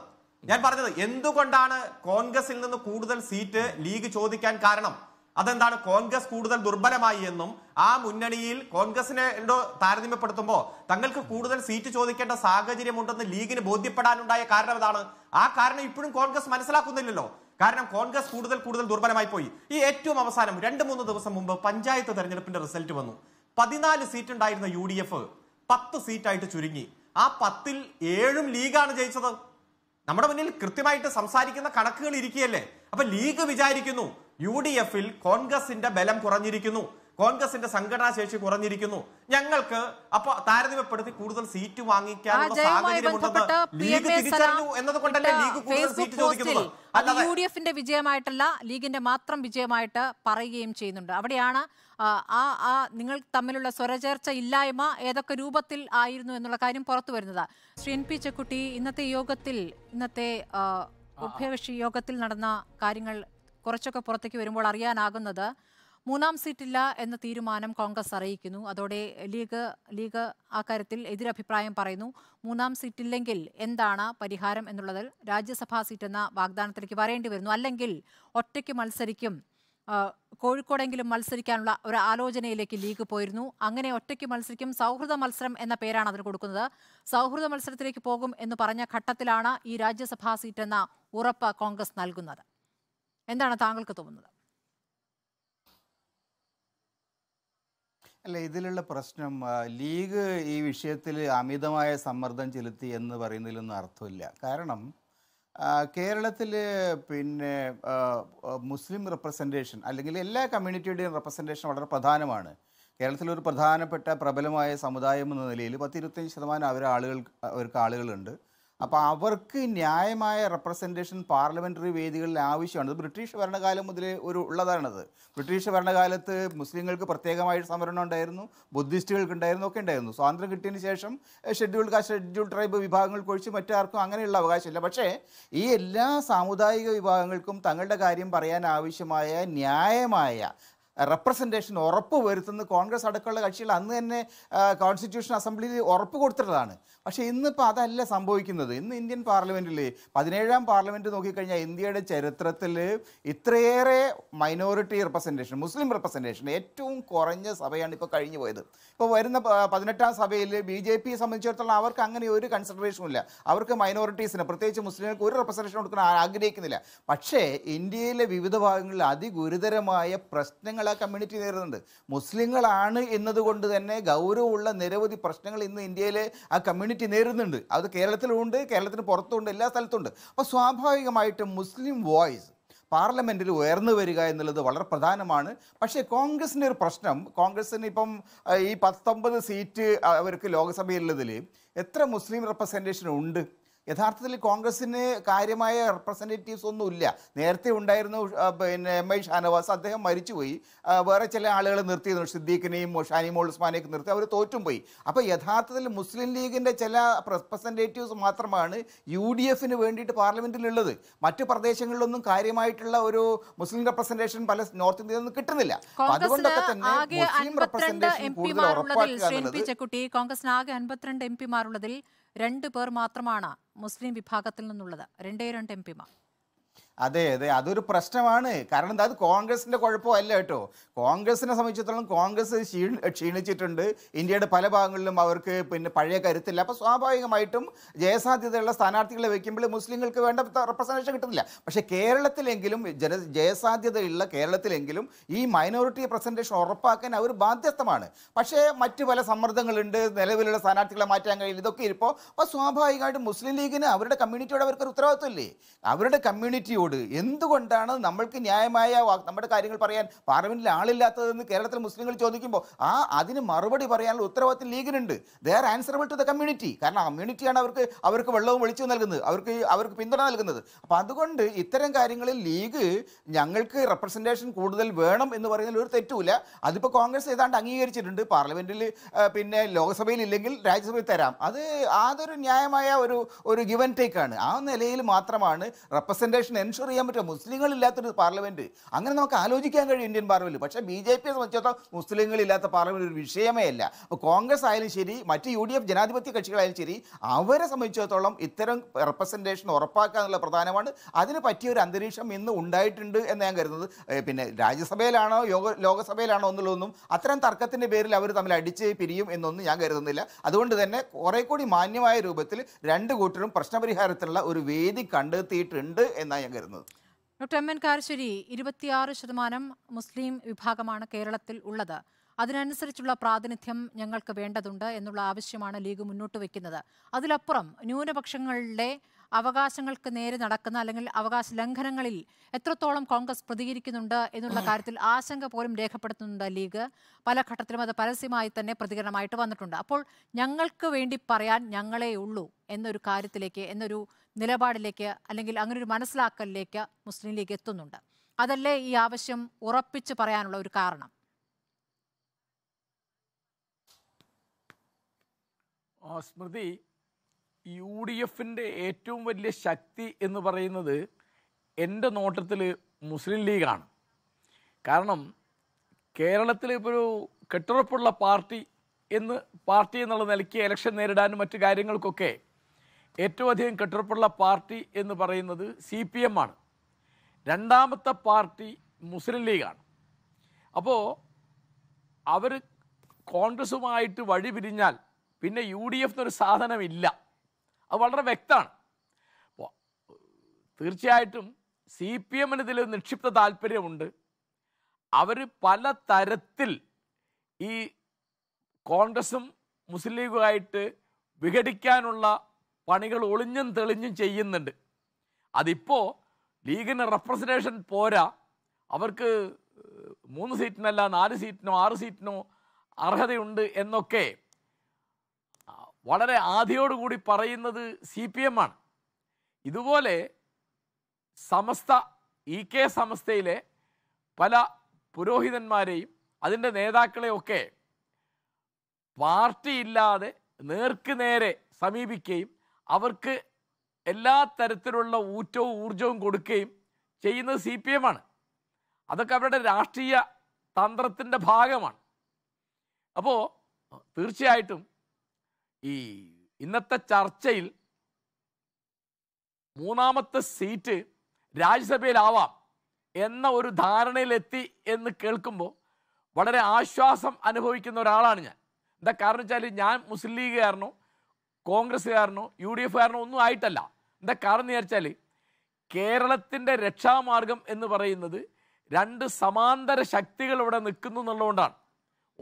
ഞാൻ പറഞ്ഞത് എന്തുകൊണ്ടാണ് കോൺഗ്രസിൽ നിന്ന് കൂടുതൽ സീറ്റ് ലീഗ് ചോദിക്കാൻ കാരണം അതെന്താണ് കോൺഗ്രസ് കൂടുതൽ ദുർബലമായി എന്നും ആ മുന്നണിയിൽ കോൺഗ്രസിനെ താരതമ്യപ്പെടുത്തുമ്പോൾ തങ്ങൾക്ക് കൂടുതൽ സീറ്റ് ചോദിക്കേണ്ട സാഹചര്യമുണ്ടെന്ന് ലീഗിന് ബോധ്യപ്പെടാനുണ്ടായ കാരണം ഇതാണ് ആ കാരണം ഇപ്പോഴും കോൺഗ്രസ് മനസ്സിലാക്കുന്നില്ലല്ലോ കാരണം കോൺഗ്രസ് കൂടുതൽ കൂടുതൽ ദുർബലമായി പോയി ഈ ഏറ്റവും അവസാനം രണ്ട് മൂന്ന് ദിവസം മുമ്പ് പഞ്ചായത്ത് തെരഞ്ഞെടുപ്പിന്റെ റിസൾട്ട് വന്നു പതിനാല് സീറ്റ് ഉണ്ടായിരുന്ന യു ഡി എഫ് പത്ത് സീറ്റായിട്ട് ചുരുങ്ങി ആ പത്തിൽ ഏഴും ലീഗാണ് ജയിച്ചത് നമ്മുടെ മുന്നിൽ കൃത്യമായിട്ട് സംസാരിക്കുന്ന കണക്കുകൾ ഇരിക്കുകയല്ലേ അപ്പൊ ലീഗ് വിചാരിക്കുന്നു യു ഡി എഫിൽ കോൺഗ്രസിന്റെ ബലം കുറഞ്ഞിരിക്കുന്നു കോൺഗ്രസിന്റെ സംഘടനാ ശേഷി കുറഞ്ഞിരിക്കുന്നു ഞങ്ങൾക്ക് അപ്പൊ താരതമ്യപ്പെടുത്തി കൂടുതൽ സീറ്റ് വാങ്ങിക്കാനുള്ള ലീഗ് കൂടുതൽ സീറ്റ് വിജയമായിട്ടല്ല ലീഗിന്റെ മാത്രം വിജയമായിട്ട് പറയുകയും ചെയ്യുന്നുണ്ട് അവിടെയാണ് ആ ആ നിങ്ങൾ തമ്മിലുള്ള സ്വരചേർച്ച ഇല്ലായ്മ ഏതൊക്കെ രൂപത്തിൽ ആയിരുന്നു എന്നുള്ള കാര്യം പുറത്തു വരുന്നത് ശ്രീ എൻ പി ചെക്കുട്ടി ഇന്നത്തെ യോഗത്തിൽ ഇന്നത്തെ ഉഭയകക്ഷി യോഗത്തിൽ നടന്ന കാര്യങ്ങൾ കുറച്ചൊക്കെ പുറത്തേക്ക് വരുമ്പോൾ അറിയാനാകുന്നത് മൂന്നാം സീറ്റില്ല എന്ന തീരുമാനം കോൺഗ്രസ് അറിയിക്കുന്നു അതോടെ ലീഗ് ലീഗ് ആ കാര്യത്തിൽ എതിരഭിപ്രായം പറയുന്നു മൂന്നാം സീറ്റില്ലെങ്കിൽ എന്താണ് പരിഹാരം എന്നുള്ളതിൽ രാജ്യസഭാ സീറ്റ് എന്ന വാഗ്ദാനത്തിലേക്ക് വരേണ്ടി വരുന്നു അല്ലെങ്കിൽ ഒറ്റയ്ക്ക് മത്സരിക്കും കോഴിക്കോടെങ്കിലും മത്സരിക്കാനുള്ള ഒരു ആലോചനയിലേക്ക് ലീഗ് പോയിരുന്നു അങ്ങനെ ഒറ്റയ്ക്ക് മത്സരിക്കും സൗഹൃദ മത്സരം എന്ന പേരാണ് അതിന് കൊടുക്കുന്നത് സൗഹൃദ മത്സരത്തിലേക്ക് പോകും എന്ന് പറഞ്ഞ ഘട്ടത്തിലാണ് ഈ രാജ്യസഭാ സീറ്റ് എന്ന ഉറപ്പ് കോൺഗ്രസ് നൽകുന്നത് എന്താണ് താങ്കൾക്ക് തോന്നുന്നത് അല്ല ഇതിലുള്ള പ്രശ്നം ലീഗ് ഈ വിഷയത്തിൽ അമിതമായ സമ്മർദ്ദം ചെലുത്തി എന്ന് പറയുന്നതിലൊന്നും അർത്ഥമില്ല കാരണം കേരളത്തിൽ പിന്നെ മുസ്ലിം റെപ്രസെൻറ്റേഷൻ അല്ലെങ്കിൽ എല്ലാ കമ്മ്യൂണിറ്റിയുടെയും റെപ്രസെൻറ്റേഷൻ വളരെ പ്രധാനമാണ് കേരളത്തിലൊരു പ്രധാനപ്പെട്ട പ്രബലമായ സമുദായം എന്ന നിലയിൽ പത്തിരുപത്തഞ്ച് ശതമാനം അവർ ആളുകൾ അവർക്ക് ആളുകളുണ്ട് അപ്പോൾ അവർക്ക് ന്യായമായ റെപ്രസെൻറ്റേഷൻ പാർലമെൻ്ററി വേദികളിൽ ആവശ്യമാണ് ബ്രിട്ടീഷ് ഭരണകാലം മുതൽ ഒരു ഉള്ളതാണത് ബ്രിട്ടീഷ് ഭരണകാലത്ത് മുസ്ലിങ്ങൾക്ക് പ്രത്യേകമായിട്ട് സംവരണം ഉണ്ടായിരുന്നു ബുദ്ധിസ്റ്റുകൾക്ക് ഉണ്ടായിരുന്നു ഒക്കെ ഉണ്ടായിരുന്നു സ്വാതന്ത്ര്യം കിട്ടിയതിന് ശേഷം ഷെഡ്യൂൾ കാസ്റ്റ് ഷെഡ്യൂൾ ട്രൈബ് വിഭാഗങ്ങൾ ഒഴിച്ച് മറ്റാർക്കും അങ്ങനെയുള്ള അവകാശമില്ല പക്ഷേ ഈ എല്ലാ സാമുദായിക വിഭാഗങ്ങൾക്കും തങ്ങളുടെ കാര്യം പറയാൻ ആവശ്യമായ ന്യായമായ റെപ്രസെൻറ്റേഷൻ ഉറപ്പ് വരുത്തുന്ന കോൺഗ്രസ് അടക്കമുള്ള കക്ഷികൾ അന്ന് തന്നെ കോൺസ്റ്റിറ്റ്യൂഷൻ അസംബ്ലിയിൽ ഉറപ്പ് കൊടുത്തിട്ടതാണ് പക്ഷേ ഇന്നിപ്പോൾ അതല്ല സംഭവിക്കുന്നത് ഇന്ന് ഇന്ത്യൻ പാർലമെൻറ്റിൽ പതിനേഴാം പാർലമെൻറ്റ് നോക്കിക്കഴിഞ്ഞാൽ ഇന്ത്യയുടെ ചരിത്രത്തിൽ ഇത്രയേറെ മൈനോറിറ്റി റിപ്രസെൻറ്റേഷൻ മുസ്ലിം റിപ്രസെൻറ്റേഷൻ ഏറ്റവും കുറഞ്ഞ സഭയാണ് ഇപ്പോൾ കഴിഞ്ഞു പോയത് ഇപ്പോൾ വരുന്ന പതിനെട്ടാം സഭയിൽ ബി ജെ പിയെ സംബന്ധിച്ചിടത്തോളം അവർക്ക് അങ്ങനെ ഒരു കൺസിഡറേഷനും ഇല്ല അവർക്ക് മൈനോറിറ്റീസിന് പ്രത്യേകിച്ച് മുസ്ലിങ്ങൾക്ക് ഒരു റിപ്രസെൻറ്റേഷൻ കൊടുക്കാൻ ആഗ്രഹിക്കുന്നില്ല പക്ഷേ ഇന്ത്യയിലെ വിവിധ ഭാഗങ്ങളിൽ അതിഗുരുതരമായ പ്രശ്നങ്ങൾ ആ കമ്മ്യൂണിറ്റി നേരിടുന്നുണ്ട് മുസ്ലിങ്ങളാണ് എന്നതുകൊണ്ട് തന്നെ ഗൗരവമുള്ള നിരവധി പ്രശ്നങ്ങൾ ഇന്ന് ഇന്ത്യയിലെ ആ കമ്മ്യൂണിറ്റി കമ്മ്യൂണിറ്റി നേരിടുന്നുണ്ട് അത് കേരളത്തിലുണ്ട് കേരളത്തിന് പുറത്തുണ്ട് എല്ലാ സ്ഥലത്തുണ്ട് അപ്പോൾ സ്വാഭാവികമായിട്ടും മുസ്ലിം വോയിസ് പാർലമെൻറ്റിൽ ഉയർന്നു വരിക എന്നുള്ളത് വളരെ പ്രധാനമാണ് പക്ഷേ കോൺഗ്രസിൻ്റെ ഒരു പ്രശ്നം കോൺഗ്രസിന് ഇപ്പം ഈ പത്തൊമ്പത് സീറ്റ് അവർക്ക് ലോക്സഭയിലുള്ളതിൽ എത്ര മുസ്ലിം റെപ്രസെൻറ്റേഷൻ ഉണ്ട് യഥാർത്ഥത്തിൽ കോൺഗ്രസിന് കാര്യമായ റെപ്രസെൻറ്റേറ്റീവ്സ് ഒന്നുമില്ല നേരത്തെ ഉണ്ടായിരുന്നു പിന്നെ എം ഐ ഷാനവാസ് അദ്ദേഹം മരിച്ചുപോയി വേറെ ചില ആളുകളെ നിർത്തിയിരുന്നു സിദ്ദീഖിനെയും ഷാനിമോൾ ഉസ്മാനെയൊക്കെ നിർത്തി അവർ തോറ്റും പോയി അപ്പോൾ യഥാർത്ഥത്തിൽ മുസ്ലിം ലീഗിൻ്റെ ചില റെപ്രസെൻറ്റേറ്റീവ്സ് മാത്രമാണ് യു ഡി എഫിന് വേണ്ടിയിട്ട് പാർലമെൻറ്റിലുള്ളത് മറ്റ് പ്രദേശങ്ങളിലൊന്നും കാര്യമായിട്ടുള്ള ഒരു മുസ്ലിം റെപ്രസെൻറ്റേഷൻ പല നോർത്ത് ഇന്ത്യയിൽ നിന്നും കിട്ടുന്നില്ല അതുകൊണ്ടൊക്കെ തന്നെ മുസ്ലിം റെപ്രസെൻറ്റേഷൻ കൂടുതൽ ഉറപ്പാക്കുക എന്നുള്ളത് കോൺഗ്രസിന് ആകെ അൻപത്തിരണ്ട് എം പിമാരുള്ളതിൽ രണ്ടു പേർ മാത്രമാണ് മുസ്ലിം വിഭാഗത്തിൽ നിന്നുള്ളത് രണ്ടേ രണ്ട് എം പിമാർ അതെ അതെ അതൊരു പ്രശ്നമാണ് കാരണം എന്താ അത് കോൺഗ്രസിൻ്റെ കുഴപ്പമല്ല കേട്ടോ കോൺഗ്രസിനെ സംബന്ധിച്ചിടത്തോളം കോൺഗ്രസ് ക്ഷീണിച്ചിട്ടുണ്ട് ഇന്ത്യയുടെ പല ഭാഗങ്ങളിലും അവർക്ക് പിന്നെ പഴയ കരുത്തില്ല അപ്പോൾ സ്വാഭാവികമായിട്ടും ജയസാധ്യതയുള്ള സ്ഥാനാർത്ഥികളെ വയ്ക്കുമ്പോൾ മുസ്ലിങ്ങൾക്ക് വേണ്ട റെപ്രസെൻറ്റേഷൻ കിട്ടുന്നില്ല പക്ഷേ കേരളത്തിലെങ്കിലും ജന ജയസാധ്യതയുള്ള കേരളത്തിലെങ്കിലും ഈ മൈനോറിറ്റി പ്രസൻറ്റേഷൻ ഉറപ്പാക്കാൻ അവർ ബാധ്യസ്ഥമാണ് പക്ഷേ മറ്റു പല സമ്മർദ്ദങ്ങളുണ്ട് നിലവിലുള്ള സ്ഥാനാർത്ഥികളെ മാറ്റാൻ കഴിയില്ല ഇതൊക്കെ ഇരിപ്പോൾ അപ്പോൾ സ്വാഭാവികമായിട്ടും മുസ്ലിം ലീഗിന് അവരുടെ കമ്മ്യൂണിറ്റിയോട് അവർക്കൊരു ഉത്തരവാദിത്വമില്ലേ അവരുടെ കമ്മ്യൂണിറ്റിയോട് പാർലമെന്റിനോട് എന്തുകൊണ്ടാണ് നമ്മൾക്ക് ന്യായമായ നമ്മുടെ കാര്യങ്ങൾ പറയാൻ പാർലമെന്റിൽ ആളില്ലാത്തതെന്ന് കേരളത്തിൽ മുസ്ലിങ്ങൾ ചോദിക്കുമ്പോൾ ആ അതിന് മറുപടി പറയാനുള്ള ഉത്തരവാദിത്തം ലീഗിനുണ്ട് they are answerable to the community കാരണം കമ്മ്യൂണിറ്റിയാണ് അവർക്ക് അവർക്ക് വെള്ളവും വെളിച്ചവും നൽകുന്നത് അവർക്ക് അവർക്ക് പിന്തുണ നൽകുന്നത് അപ്പോൾ അതുകൊണ്ട് ഇത്തരം കാര്യങ്ങളിൽ ലീഗ് ഞങ്ങൾക്ക് റെപ്രസെൻറ്റേഷൻ കൂടുതൽ വേണം എന്ന് പറയുന്നതിൽ ഒരു തെറ്റുമില്ല അതിപ്പോൾ കോൺഗ്രസ് ഏതാണ്ട് അംഗീകരിച്ചിട്ടുണ്ട് പാർലമെൻറ്റിൽ പിന്നെ ലോക്സഭയിൽ ഇല്ലെങ്കിൽ രാജ്യസഭയിൽ തരാം അത് അതൊരു ന്യായമായ ഒരു ഒരു ഗിവൻ ടേക്കാണ് ആ നിലയിൽ മാത്രമാണ് റെപ്രസെൻറ്റേഷൻ എൻഷുർ എൻഷുർ ചെയ്യാൻ പറ്റുമോ മുസ്ലിങ്ങളില്ലാത്തൊരു പാർലമെൻറ്റ് അങ്ങനെ നമുക്ക് ആലോചിക്കാൻ കഴിയും ഇന്ത്യൻ പാർലമെൻറ്റ് പക്ഷേ ബി ജെ പിയെ സംബന്ധിച്ചിടത്തോളം മുസ്ലിങ്ങളില്ലാത്ത പാർലമെൻറ്റ് ഒരു വിഷയമേ അല്ല അപ്പോൾ കോൺഗ്രസ് ആയാലും ശരി മറ്റ് യു ഡി എഫ് ജനാധിപത്യ കക്ഷികളായാലും ശരി അവരെ സംബന്ധിച്ചിടത്തോളം ഇത്തരം റെപ്രസെൻറ്റേഷൻ ഉറപ്പാക്കുക എന്നുള്ള പ്രധാനമാണ് അതിന് പറ്റിയ ഒരു അന്തരീക്ഷം ഇന്ന് ഉണ്ടായിട്ടുണ്ട് എന്ന് ഞാൻ കരുതുന്നത് പിന്നെ രാജ്യസഭയിലാണോ യോഗ ലോകസഭയിലാണോ എന്നുള്ളതൊന്നും അത്തരം തർക്കത്തിൻ്റെ പേരിൽ അവർ തമ്മിൽ അടിച്ച് പിരിയും എന്നൊന്നും ഞാൻ കരുതുന്നില്ല അതുകൊണ്ട് തന്നെ കുറേ കൂടി മാന്യമായ രൂപത്തിൽ രണ്ട് കൂട്ടരും പ്രശ്നപരിഹാരത്തിനുള്ള ഒരു വേദി കണ്ടെത്തിയിട്ടുണ്ട് എന്നാണ് ഞാൻ കരുതുന്നത് ഡോക്ടർ എം എൻ കാരശ്ശേരി ഇരുപത്തിയാറ് ശതമാനം മുസ്ലിം വിഭാഗമാണ് കേരളത്തിൽ ഉള്ളത് അതിനനുസരിച്ചുള്ള പ്രാതിനിധ്യം ഞങ്ങൾക്ക് വേണ്ടതുണ്ട് എന്നുള്ള ആവശ്യമാണ് ലീഗ് മുന്നോട്ട് വയ്ക്കുന്നത് അതിലപ്പുറം ന്യൂനപക്ഷങ്ങളുടെ അവകാശങ്ങൾക്ക് നേരെ നടക്കുന്ന അല്ലെങ്കിൽ അവകാശ ലംഘനങ്ങളിൽ എത്രത്തോളം കോൺഗ്രസ് പ്രതികരിക്കുന്നുണ്ട് എന്നുള്ള കാര്യത്തിൽ ആശങ്ക പോലും രേഖപ്പെടുത്തുന്നുണ്ട് ലീഗ് പല ഘട്ടത്തിലും അത് പരസ്യമായി തന്നെ പ്രതികരണമായിട്ട് വന്നിട്ടുണ്ട് അപ്പോൾ ഞങ്ങൾക്ക് വേണ്ടി പറയാൻ ഞങ്ങളേ ഉള്ളൂ എന്നൊരു കാര്യത്തിലേക്ക് എന്നൊരു നിലപാടിലേക്ക് അല്ലെങ്കിൽ അങ്ങനെ ഒരു മനസ്സിലാക്കലിലേക്ക് മുസ്ലിം ലീഗ് എത്തുന്നുണ്ട് അതല്ലേ ഈ ആവശ്യം ഉറപ്പിച്ച് പറയാനുള്ള ഒരു കാരണം സ്മൃതി യു ഡി എഫിൻ്റെ ഏറ്റവും വലിയ ശക്തി എന്ന് പറയുന്നത് എൻ്റെ നോട്ടത്തിൽ മുസ്ലിം ലീഗാണ് കാരണം കേരളത്തിലെ ഇപ്പോൾ ഒരു കെട്ടുറപ്പുള്ള പാർട്ടി എന്ന് പാർട്ടി എന്നുള്ള നിലയ്ക്ക് ഇലക്ഷൻ നേരിടാനും മറ്റു കാര്യങ്ങൾക്കൊക്കെ ഏറ്റവും അധികം കെട്ടുറപ്പുള്ള പാർട്ടി എന്ന് പറയുന്നത് സി പി എം ആണ് രണ്ടാമത്തെ പാർട്ടി മുസ്ലിം ലീഗാണ് അപ്പോൾ അവർ കോൺഗ്രസുമായിട്ട് വഴി പിരിഞ്ഞാൽ പിന്നെ യു ഡി എഫ് എന്നൊരു സാധനമില്ല അത് വളരെ വ്യക്തമാണ് തീർച്ചയായിട്ടും സി പി എമ്മിന് ഇതിൽ നിക്ഷിപ്ത താല്പര്യമുണ്ട് അവർ പല തരത്തിൽ ഈ കോൺഗ്രസും മുസ്ലിം ലീഗുമായിട്ട് വിഘടിക്കാനുള്ള പണികൾ ഒളിഞ്ഞും തെളിഞ്ഞും ചെയ്യുന്നുണ്ട് അതിപ്പോൾ ലീഗിന് റെപ്രസെൻറ്റേഷൻ പോരാ അവർക്ക് മൂന്ന് സീറ്റിനല്ല നാല് സീറ്റിനോ ആറ് സീറ്റിനോ അർഹതയുണ്ട് എന്നൊക്കെ വളരെ ആധിയോടുകൂടി പറയുന്നത് സി പി എം ആണ് ഇതുപോലെ സമസ്ത ഇ കെ സമസ്തയിലെ പല പുരോഹിതന്മാരെയും അതിൻ്റെ നേതാക്കളെയൊക്കെ പാർട്ടിയില്ലാതെ നേർക്ക് നേരെ സമീപിക്കുകയും അവർക്ക് എല്ലാ തരത്തിലുള്ള ഊറ്റവും ഊർജവും കൊടുക്കുകയും ചെയ്യുന്നത് സി പി എം ആണ് അതൊക്കെ അവരുടെ രാഷ്ട്രീയ തന്ത്രത്തിൻ്റെ ഭാഗമാണ് അപ്പോൾ തീർച്ചയായിട്ടും ഈ ഇന്നത്തെ ചർച്ചയിൽ മൂന്നാമത്തെ സീറ്റ് രാജ്യസഭയിലാവാം എന്ന ഒരു ധാരണയിലെത്തി എന്ന് കേൾക്കുമ്പോൾ വളരെ ആശ്വാസം അനുഭവിക്കുന്ന ഒരാളാണ് ഞാൻ എന്താ കാരണം വെച്ചാൽ ഞാൻ മുസ്ലിം ലീഗുകാരനോ കോൺഗ്രസ്സുകാരനോ യു ഡി എഫുകാരനോ ഒന്നും ആയിട്ടല്ല എന്താ കാരണം വിചാരിച്ചാൽ കേരളത്തിൻ്റെ രക്ഷാമാർഗം എന്ന് പറയുന്നത് രണ്ട് സമാന്തര ശക്തികൾ ഇവിടെ നിൽക്കുന്നു എന്നുള്ളതുകൊണ്ടാണ്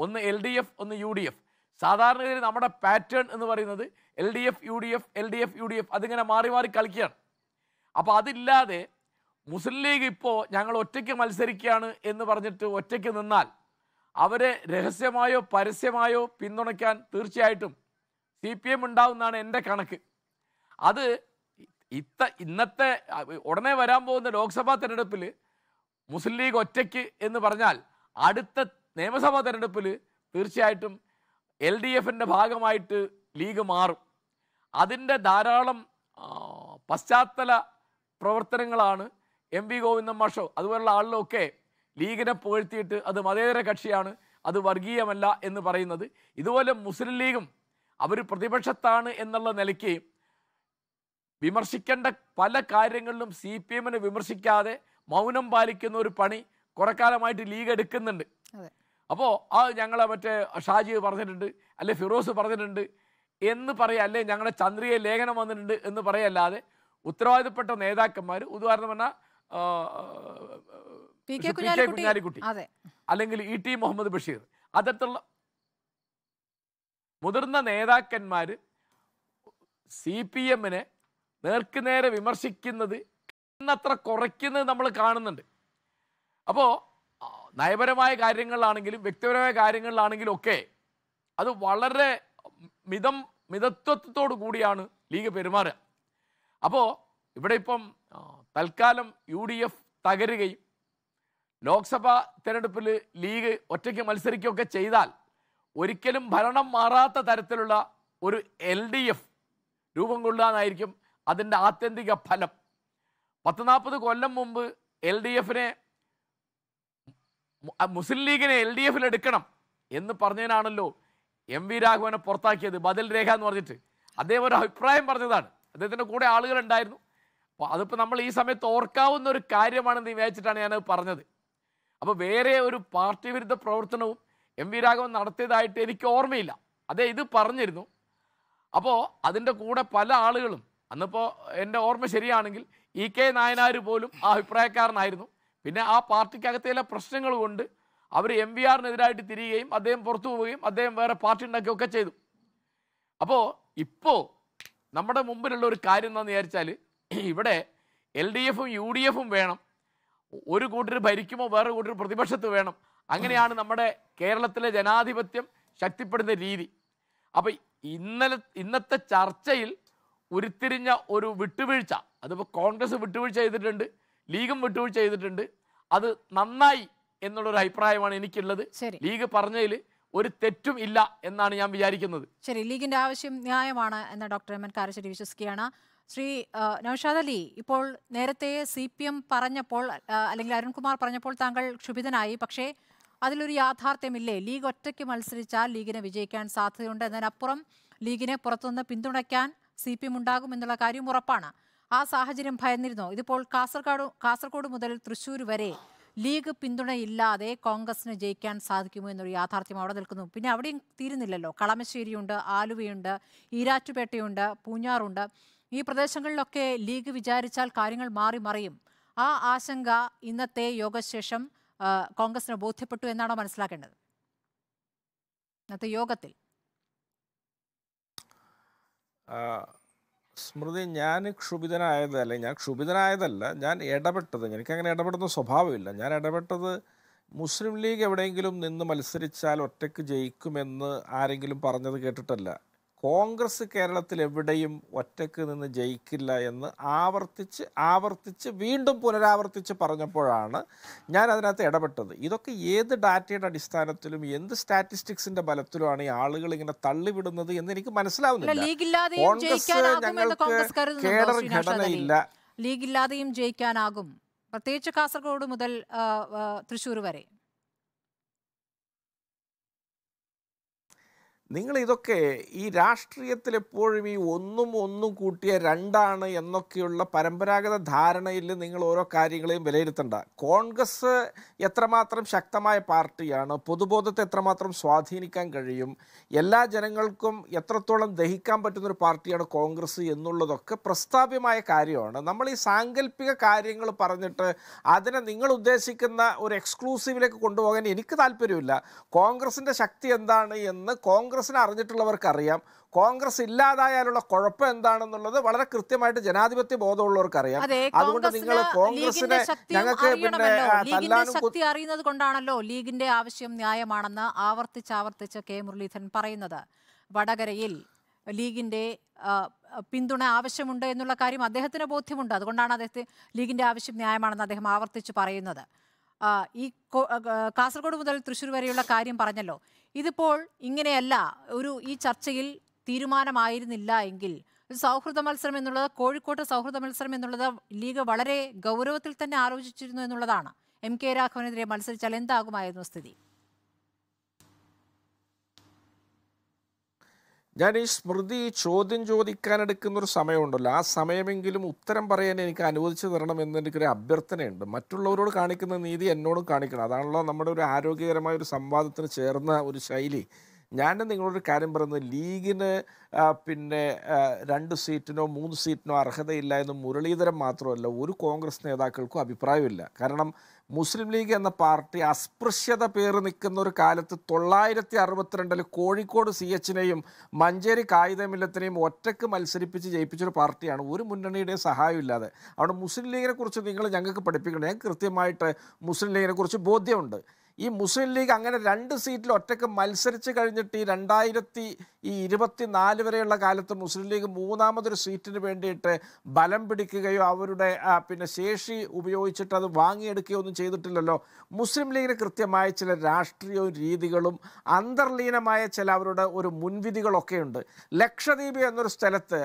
ഒന്ന് എൽ ഡി എഫ് ഒന്ന് യു ഡി എഫ് സാധാരണഗതിയിൽ നമ്മുടെ പാറ്റേൺ എന്ന് പറയുന്നത് L D F U D F L D F U D F അതിങ്ങനെ മാറി മാറി കളിക്കുകയാണ് അപ്പോൾ അതില്ലാതെ മുസ്ലിം ലീഗ് ഇപ്പോൾ ഞങ്ങൾ ഒറ്റയ്ക്ക് മത്സരിക്കുകയാണ് എന്ന് പറഞ്ഞിട്ട് ഒറ്റയ്ക്ക് നിന്നാൽ അവരെ രഹസ്യമായോ പരസ്യമായോ പിന്തുണയ്ക്കാൻ തീർച്ചയായിട്ടും സി പി എം ഉണ്ടാവുമെന്നാണ് എൻ്റെ കണക്ക് അത് ഇത്ത ഇന്നത്തെ ഉടനെ വരാൻ പോകുന്ന ലോക്സഭാ തെരഞ്ഞെടുപ്പിൽ മുസ്ലിം ലീഗ് ഒറ്റയ്ക്ക് എന്ന് പറഞ്ഞാൽ അടുത്ത നിയമസഭാ തെരഞ്ഞെടുപ്പിൽ തീർച്ചയായിട്ടും എൽ ഡി എഫിൻ്റെ ഭാഗമായിട്ട് ലീഗ് മാറും അതിൻ്റെ ധാരാളം പശ്ചാത്തല പ്രവർത്തനങ്ങളാണ് എം വി ഗോവിന്ദൻ മാഷോ അതുപോലുള്ള ആളിലൊക്കെ ലീഗിനെ പുകഴ്ത്തിയിട്ട് അത് മതേതര കക്ഷിയാണ് അത് വർഗീയമല്ല എന്ന് പറയുന്നത് ഇതുപോലെ മുസ്ലിം ലീഗും അവർ പ്രതിപക്ഷത്താണ് എന്നുള്ള നിലയ്ക്ക് വിമർശിക്കേണ്ട പല കാര്യങ്ങളിലും സി പി എമ്മിനെ വിമർശിക്കാതെ മൗനം പാലിക്കുന്ന ഒരു പണി കുറക്കാലമായിട്ട് ലീഗ് എടുക്കുന്നുണ്ട് അപ്പോൾ ആ ഞങ്ങളെ മറ്റേ ഷാജി പറഞ്ഞിട്ടുണ്ട് അല്ലെ ഫിറോസ് പറഞ്ഞിട്ടുണ്ട് എന്ന് പറയുക അല്ലെ ഞങ്ങളുടെ ചന്ദ്രിയ ലേഖനം വന്നിട്ടുണ്ട് എന്ന് പറയല്ലാതെ ഉത്തരവാദിത്തപ്പെട്ട നേതാക്കന്മാർ ഉദാഹരണം പറഞ്ഞാൽ കുഞ്ഞാലിക്കുട്ടി അല്ലെങ്കിൽ ഇ ടി മുഹമ്മദ് ബഷീർ അതരത്തുള്ള മുതിർന്ന നേതാക്കന്മാർ സി പി എമ്മിനെ നേർക്കുനേരെ വിമർശിക്കുന്നത് ഇന്നത്ര കുറയ്ക്കുന്നത് നമ്മൾ കാണുന്നുണ്ട് അപ്പോൾ നയപരമായ കാര്യങ്ങളിലാണെങ്കിലും വ്യക്തിപരമായ കാര്യങ്ങളിലാണെങ്കിലും ഒക്കെ അത് വളരെ മിതം മിതത്വത്തോടു കൂടിയാണ് ലീഗ് പെരുമാറുക അപ്പോൾ ഇവിടെ ഇപ്പം തൽക്കാലം യു ഡി എഫ് തകരുകയും ലോക്സഭാ തിരഞ്ഞെടുപ്പിൽ ലീഗ് ഒറ്റയ്ക്ക് മത്സരിക്കുകയൊക്കെ ചെയ്താൽ ഒരിക്കലും ഭരണം മാറാത്ത തരത്തിലുള്ള ഒരു എൽ ഡി എഫ് രൂപം കൊള്ളുകയെന്നായിരിക്കും അതിൻ്റെ ആത്യന്തിക ഫലം പത്ത് നാൽപ്പത് കൊല്ലം മുമ്പ് എൽ ഡി എഫിനെ മുസ്ലിം ലീഗിനെ എൽ ഡി എഫിൽ എടുക്കണം എന്ന് പറഞ്ഞതിനാണല്ലോ എം വി രാഘവനെ പുറത്താക്കിയത് ബദൽ രേഖ എന്ന് പറഞ്ഞിട്ട് അദ്ദേഹം ഒരു അഭിപ്രായം പറഞ്ഞതാണ് അദ്ദേഹത്തിൻ്റെ കൂടെ ആളുകൾ ഉണ്ടായിരുന്നു അപ്പോൾ അതിപ്പോൾ നമ്മൾ ഈ സമയത്ത് ഓർക്കാവുന്ന ഒരു കാര്യമാണെന്ന് വിചാരിച്ചിട്ടാണ് ഞാനത് പറഞ്ഞത് അപ്പോൾ വേറെ ഒരു പാർട്ടി വിരുദ്ധ പ്രവർത്തനവും എം വി രാഘവൻ നടത്തിയതായിട്ട് എനിക്ക് ഓർമ്മയില്ല അതേ ഇത് പറഞ്ഞിരുന്നു അപ്പോൾ അതിൻ്റെ കൂടെ പല ആളുകളും അന്നിപ്പോൾ എൻ്റെ ഓർമ്മ ശരിയാണെങ്കിൽ ഇ കെ നായനാർ പോലും ആ അഭിപ്രായക്കാരനായിരുന്നു പിന്നെ ആ പാർട്ടിക്കകത്തെ ചില പ്രശ്നങ്ങൾ കൊണ്ട് അവർ എം വി ആറിനെതിരായിട്ട് തിരിയുകയും അദ്ദേഹം പുറത്തു പോവുകയും അദ്ദേഹം വേറെ പാർട്ടി ഉണ്ടാക്കുകയൊക്കെ ചെയ്തു അപ്പോൾ ഇപ്പോൾ നമ്മുടെ മുമ്പിലുള്ള ഒരു കാര്യം എന്താണെന്ന് വിചാരിച്ചാൽ ഇവിടെ എൽ ഡി എഫും യു ഡി എഫും വേണം ഒരു കൂട്ടർ ഭരിക്കുമോ വേറെ കൂട്ടർ പ്രതിപക്ഷത്ത് വേണം അങ്ങനെയാണ് നമ്മുടെ കേരളത്തിലെ ജനാധിപത്യം ശക്തിപ്പെടുന്ന രീതി അപ്പോൾ ഇന്നലെ ഇന്നത്തെ ചർച്ചയിൽ ഉരുത്തിരിഞ്ഞ ഒരു വിട്ടുവീഴ്ച അതിപ്പോൾ കോൺഗ്രസ് വിട്ടുവീഴ്ച ചെയ്തിട്ടുണ്ട് ലീഗും വിട്ടുവീഴ്ച ചെയ്തിട്ടുണ്ട് അത് നന്നായി എന്നുള്ളൊരു അഭിപ്രായമാണ് എനിക്കുള്ളത് ലീഗ് പറഞ്ഞതിൽ ഒരു തെറ്റും ഇല്ല എന്നാണ് ഞാൻ വിചാരിക്കുന്നത് ശരി ലീഗിന്റെ ആവശ്യം ന്യായമാണ് എന്ന് ഡോക്ടർ എം എൻ കാരശ്ശേരി വിശ്വസിക്കുകയാണ് ശ്രീ നൌഷാദ് അലി ഇപ്പോൾ നേരത്തെ സി പി എം പറഞ്ഞപ്പോൾ അല്ലെങ്കിൽ അരുൺകുമാർ പറഞ്ഞപ്പോൾ താങ്കൾ ക്ഷുഭിതനായി പക്ഷേ അതിലൊരു യാഥാർത്ഥ്യമില്ലേ ലീഗ് ഒറ്റയ്ക്ക് മത്സരിച്ചാൽ ലീഗിനെ വിജയിക്കാൻ സാധ്യതയുണ്ട് എന്നതിനപ്പുറം ലീഗിനെ പുറത്തുനിന്ന് പിന്തുണയ്ക്കാൻ സി പി എം ഉണ്ടാകും എന്നുള്ള കാര്യം ഉറപ്പാണ് ആ സാഹചര്യം ഭയന്നിരുന്നോ ഇതിപ്പോൾ കാസർഗോഡ് കാസർഗോഡ് മുതൽ തൃശ്ശൂർ വരെ ലീഗ് പിന്തുണയില്ലാതെ കോൺഗ്രസിന് ജയിക്കാൻ സാധിക്കുമോ എന്നൊരു യാഥാർത്ഥ്യം അവിടെ നിൽക്കുന്നു പിന്നെ അവിടെയും തീരുന്നില്ലല്ലോ കളമശ്ശേരിയുണ്ട് ആലുവയുണ്ട് ഈരാറ്റുപേട്ടയുണ്ട് പൂഞ്ഞാറുണ്ട് ഈ പ്രദേശങ്ങളിലൊക്കെ ലീഗ് വിചാരിച്ചാൽ കാര്യങ്ങൾ മാറി മറിയും ആ ആശങ്ക ഇന്നത്തെ യോഗശേഷം കോൺഗ്രസിന് ബോധ്യപ്പെട്ടു എന്നാണോ മനസ്സിലാക്കേണ്ടത് ഇന്നത്തെ യോഗത്തിൽ സ്മൃതി ഞാൻ ക്ഷുഭിതനായതല്ല ഞാൻ ക്ഷുഭിതനായതല്ല ഞാൻ ഇടപെട്ടത് എനിക്കങ്ങനെ ഇടപെടുന്ന സ്വഭാവമില്ല ഞാൻ ഇടപെട്ടത് മുസ്ലിം ലീഗ് എവിടെയെങ്കിലും നിന്ന് മത്സരിച്ചാൽ ഒറ്റയ്ക്ക് ജയിക്കുമെന്ന് ആരെങ്കിലും പറഞ്ഞത് കേട്ടിട്ടല്ല കോൺഗ്രസ് കേരളത്തിൽ എവിടെയും ഒറ്റക്ക് നിന്ന് ജയിക്കില്ല എന്ന് ആവർത്തിച്ച് ആവർത്തിച്ച് വീണ്ടും പുനരാവർത്തിച്ച് പറഞ്ഞപ്പോഴാണ് ഞാൻ അതിനകത്ത് ഇടപെട്ടത് ഇതൊക്കെ ഏത് ഡാറ്റയുടെ അടിസ്ഥാനത്തിലും എന്ത് സ്റ്റാറ്റിസ്റ്റിക്സിന്റെ ബലത്തിലുമാണ് ഈ ആളുകൾ ഇങ്ങനെ തള്ളിവിടുന്നത് എന്ന് എനിക്ക് മനസ്സിലാവുന്നില്ല കോൺഗ്രസ് ഞങ്ങൾക്ക് കേഡർ ഘടനയില്ല ലീഗില്ലാതെയും ജയിക്കാനാകും പ്രത്യേകിച്ച് കാസർഗോഡ് മുതൽ തൃശ്ശൂർ വരെ നിങ്ങൾ ഇതൊക്കെ ഈ രാഷ്ട്രീയത്തിൽ എപ്പോഴും ഈ ഒന്നും ഒന്നും കൂട്ടിയ രണ്ടാണ് എന്നൊക്കെയുള്ള പരമ്പരാഗത ധാരണയിൽ നിങ്ങൾ ഓരോ കാര്യങ്ങളെയും വിലയിരുത്തണ്ട കോൺഗ്രസ് എത്രമാത്രം ശക്തമായ പാർട്ടിയാണ് പൊതുബോധത്തെ എത്രമാത്രം സ്വാധീനിക്കാൻ കഴിയും എല്ലാ ജനങ്ങൾക്കും എത്രത്തോളം ദഹിക്കാൻ പറ്റുന്നൊരു പാർട്ടിയാണ് കോൺഗ്രസ് എന്നുള്ളതൊക്കെ പ്രസ്താവ്യമായ കാര്യമാണ് നമ്മൾ ഈ സാങ്കല്പിക കാര്യങ്ങൾ പറഞ്ഞിട്ട് അതിനെ നിങ്ങൾ ഉദ്ദേശിക്കുന്ന ഒരു എക്സ്ക്ലൂസീവിലേക്ക് കൊണ്ടുപോകാൻ എനിക്ക് താല്പര്യമില്ല കോൺഗ്രസിൻ്റെ ശക്തി എന്താണ് എന്ന് കോൺഗ്രസ് കോൺഗ്രസിനെ അറിഞ്ഞിട്ടുള്ളവർക്കറിയാം കോൺഗ്രസ് ഇല്ലാതായാലുള്ള കുഴപ്പം എന്താണെന്നുള്ളത് വളരെ കൃത്യമായിട്ട് ജനാധിപത്യ ബോധമുള്ളവർക്കറിയാം അതുകൊണ്ട് നിങ്ങൾ കോൺഗ്രസിനെ ഞങ്ങൾക്ക് പിന്നെ ശക്തി അറിയുന്നത് കൊണ്ടാണല്ലോ ലീഗിന്റെ ആവശ്യം ന്യായമാണെന്ന് ആവർത്തിച്ച് കെ മുരളീധരൻ പറയുന്നത് വടകരയിൽ ലീഗിന്റെ പിന്തുണ ആവശ്യമുണ്ട് എന്നുള്ള കാര്യം അദ്ദേഹത്തിന് ബോധ്യമുണ്ട് അതുകൊണ്ടാണ് അദ്ദേഹത്തെ ലീഗിന്റെ ആവശ്യം ന്യായമാണെന്ന് അദ്ദേഹം ആവർത്തിച്ച് പറയുന്നത് ഈ കാസർഗോഡ് മുതൽ തൃശ്ശൂർ വരെയുള്ള കാര്യം പറഞ്ഞല്ലോ ഇതിപ്പോൾ ഇങ്ങനെയല്ല ഒരു ഈ ചർച്ചയിൽ തീരുമാനമായിരുന്നില്ല എങ്കിൽ സൗഹൃദ മത്സരം എന്നുള്ളത് കോഴിക്കോട്ട് സൗഹൃദ മത്സരം എന്നുള്ളത് ലീഗ് വളരെ ഗൗരവത്തിൽ തന്നെ ആലോചിച്ചിരുന്നു എന്നുള്ളതാണ് എം കെ രാഘവനെതിരെ മത്സരിച്ചാൽ എന്താകുമായിരുന്നു സ്ഥിതി ഞാൻ ഈ സ്മൃതി ചോദ്യം ചോദിക്കാൻ എടുക്കുന്ന ഒരു സമയമുണ്ടല്ലോ ആ സമയമെങ്കിലും ഉത്തരം പറയാൻ എനിക്ക് അനുവദിച്ചു തരണം എന്ന് എനിക്കൊരു അഭ്യർത്ഥനയുണ്ട് മറ്റുള്ളവരോട് കാണിക്കുന്ന നീതി എന്നോടും കാണിക്കണം അതാണല്ലോ നമ്മുടെ ഒരു ആരോഗ്യകരമായ ഒരു സംവാദത്തിന് ചേർന്ന ഒരു ശൈലി ഞാൻ നിങ്ങളോട് കാര്യം പറയുന്നത് ലീഗിന് പിന്നെ രണ്ട് സീറ്റിനോ മൂന്ന് സീറ്റിനോ അർഹതയില്ല എന്ന് മുരളീധരൻ മാത്രമല്ല ഒരു കോൺഗ്രസ് നേതാക്കൾക്കും അഭിപ്രായമില്ല കാരണം മുസ്ലിം ലീഗ് എന്ന പാർട്ടി അസ്പൃശ്യത പേറി നിൽക്കുന്ന ഒരു കാലത്ത് തൊള്ളായിരത്തി അറുപത്തിരണ്ടിൽ കോഴിക്കോട് സി എച്ചിനെയും മഞ്ചേരി കായികമില്ലത്തിനെയും ഒറ്റക്ക് മത്സരിപ്പിച്ച് ജയിപ്പിച്ചൊരു പാർട്ടിയാണ് ഒരു മുന്നണിയുടെയും സഹായമില്ലാതെ അവിടെ മുസ്ലിം ലീഗിനെക്കുറിച്ച് നിങ്ങൾ ഞങ്ങൾക്ക് പഠിപ്പിക്കണം ഞങ്ങൾക്ക് കൃത്യമായിട്ട് മുസ്ലിം ലീഗിനെക്കുറിച്ച് ബോധ്യമുണ്ട് ഈ മുസ്ലിം ലീഗ് അങ്ങനെ രണ്ട് സീറ്റിൽ ഒറ്റക്ക് മത്സരിച്ച് കഴിഞ്ഞിട്ട് ഈ രണ്ടായിരത്തി ഈ നാല് വരെയുള്ള കാലത്ത് മുസ്ലിം ലീഗ് മൂന്നാമതൊരു സീറ്റിന് വേണ്ടിയിട്ട് ബലം പിടിക്കുകയോ അവരുടെ പിന്നെ ശേഷി ഉപയോഗിച്ചിട്ട് അത് വാങ്ങിയെടുക്കുകയോ ഒന്നും ചെയ്തിട്ടില്ലല്ലോ മുസ്ലിം ലീഗിന് കൃത്യമായ ചില രാഷ്ട്രീയവും രീതികളും അന്തർലീനമായ ചില അവരുടെ ഒരു മുൻവിധികളൊക്കെ ഉണ്ട് ലക്ഷദ്വീപ് എന്നൊരു സ്ഥലത്ത്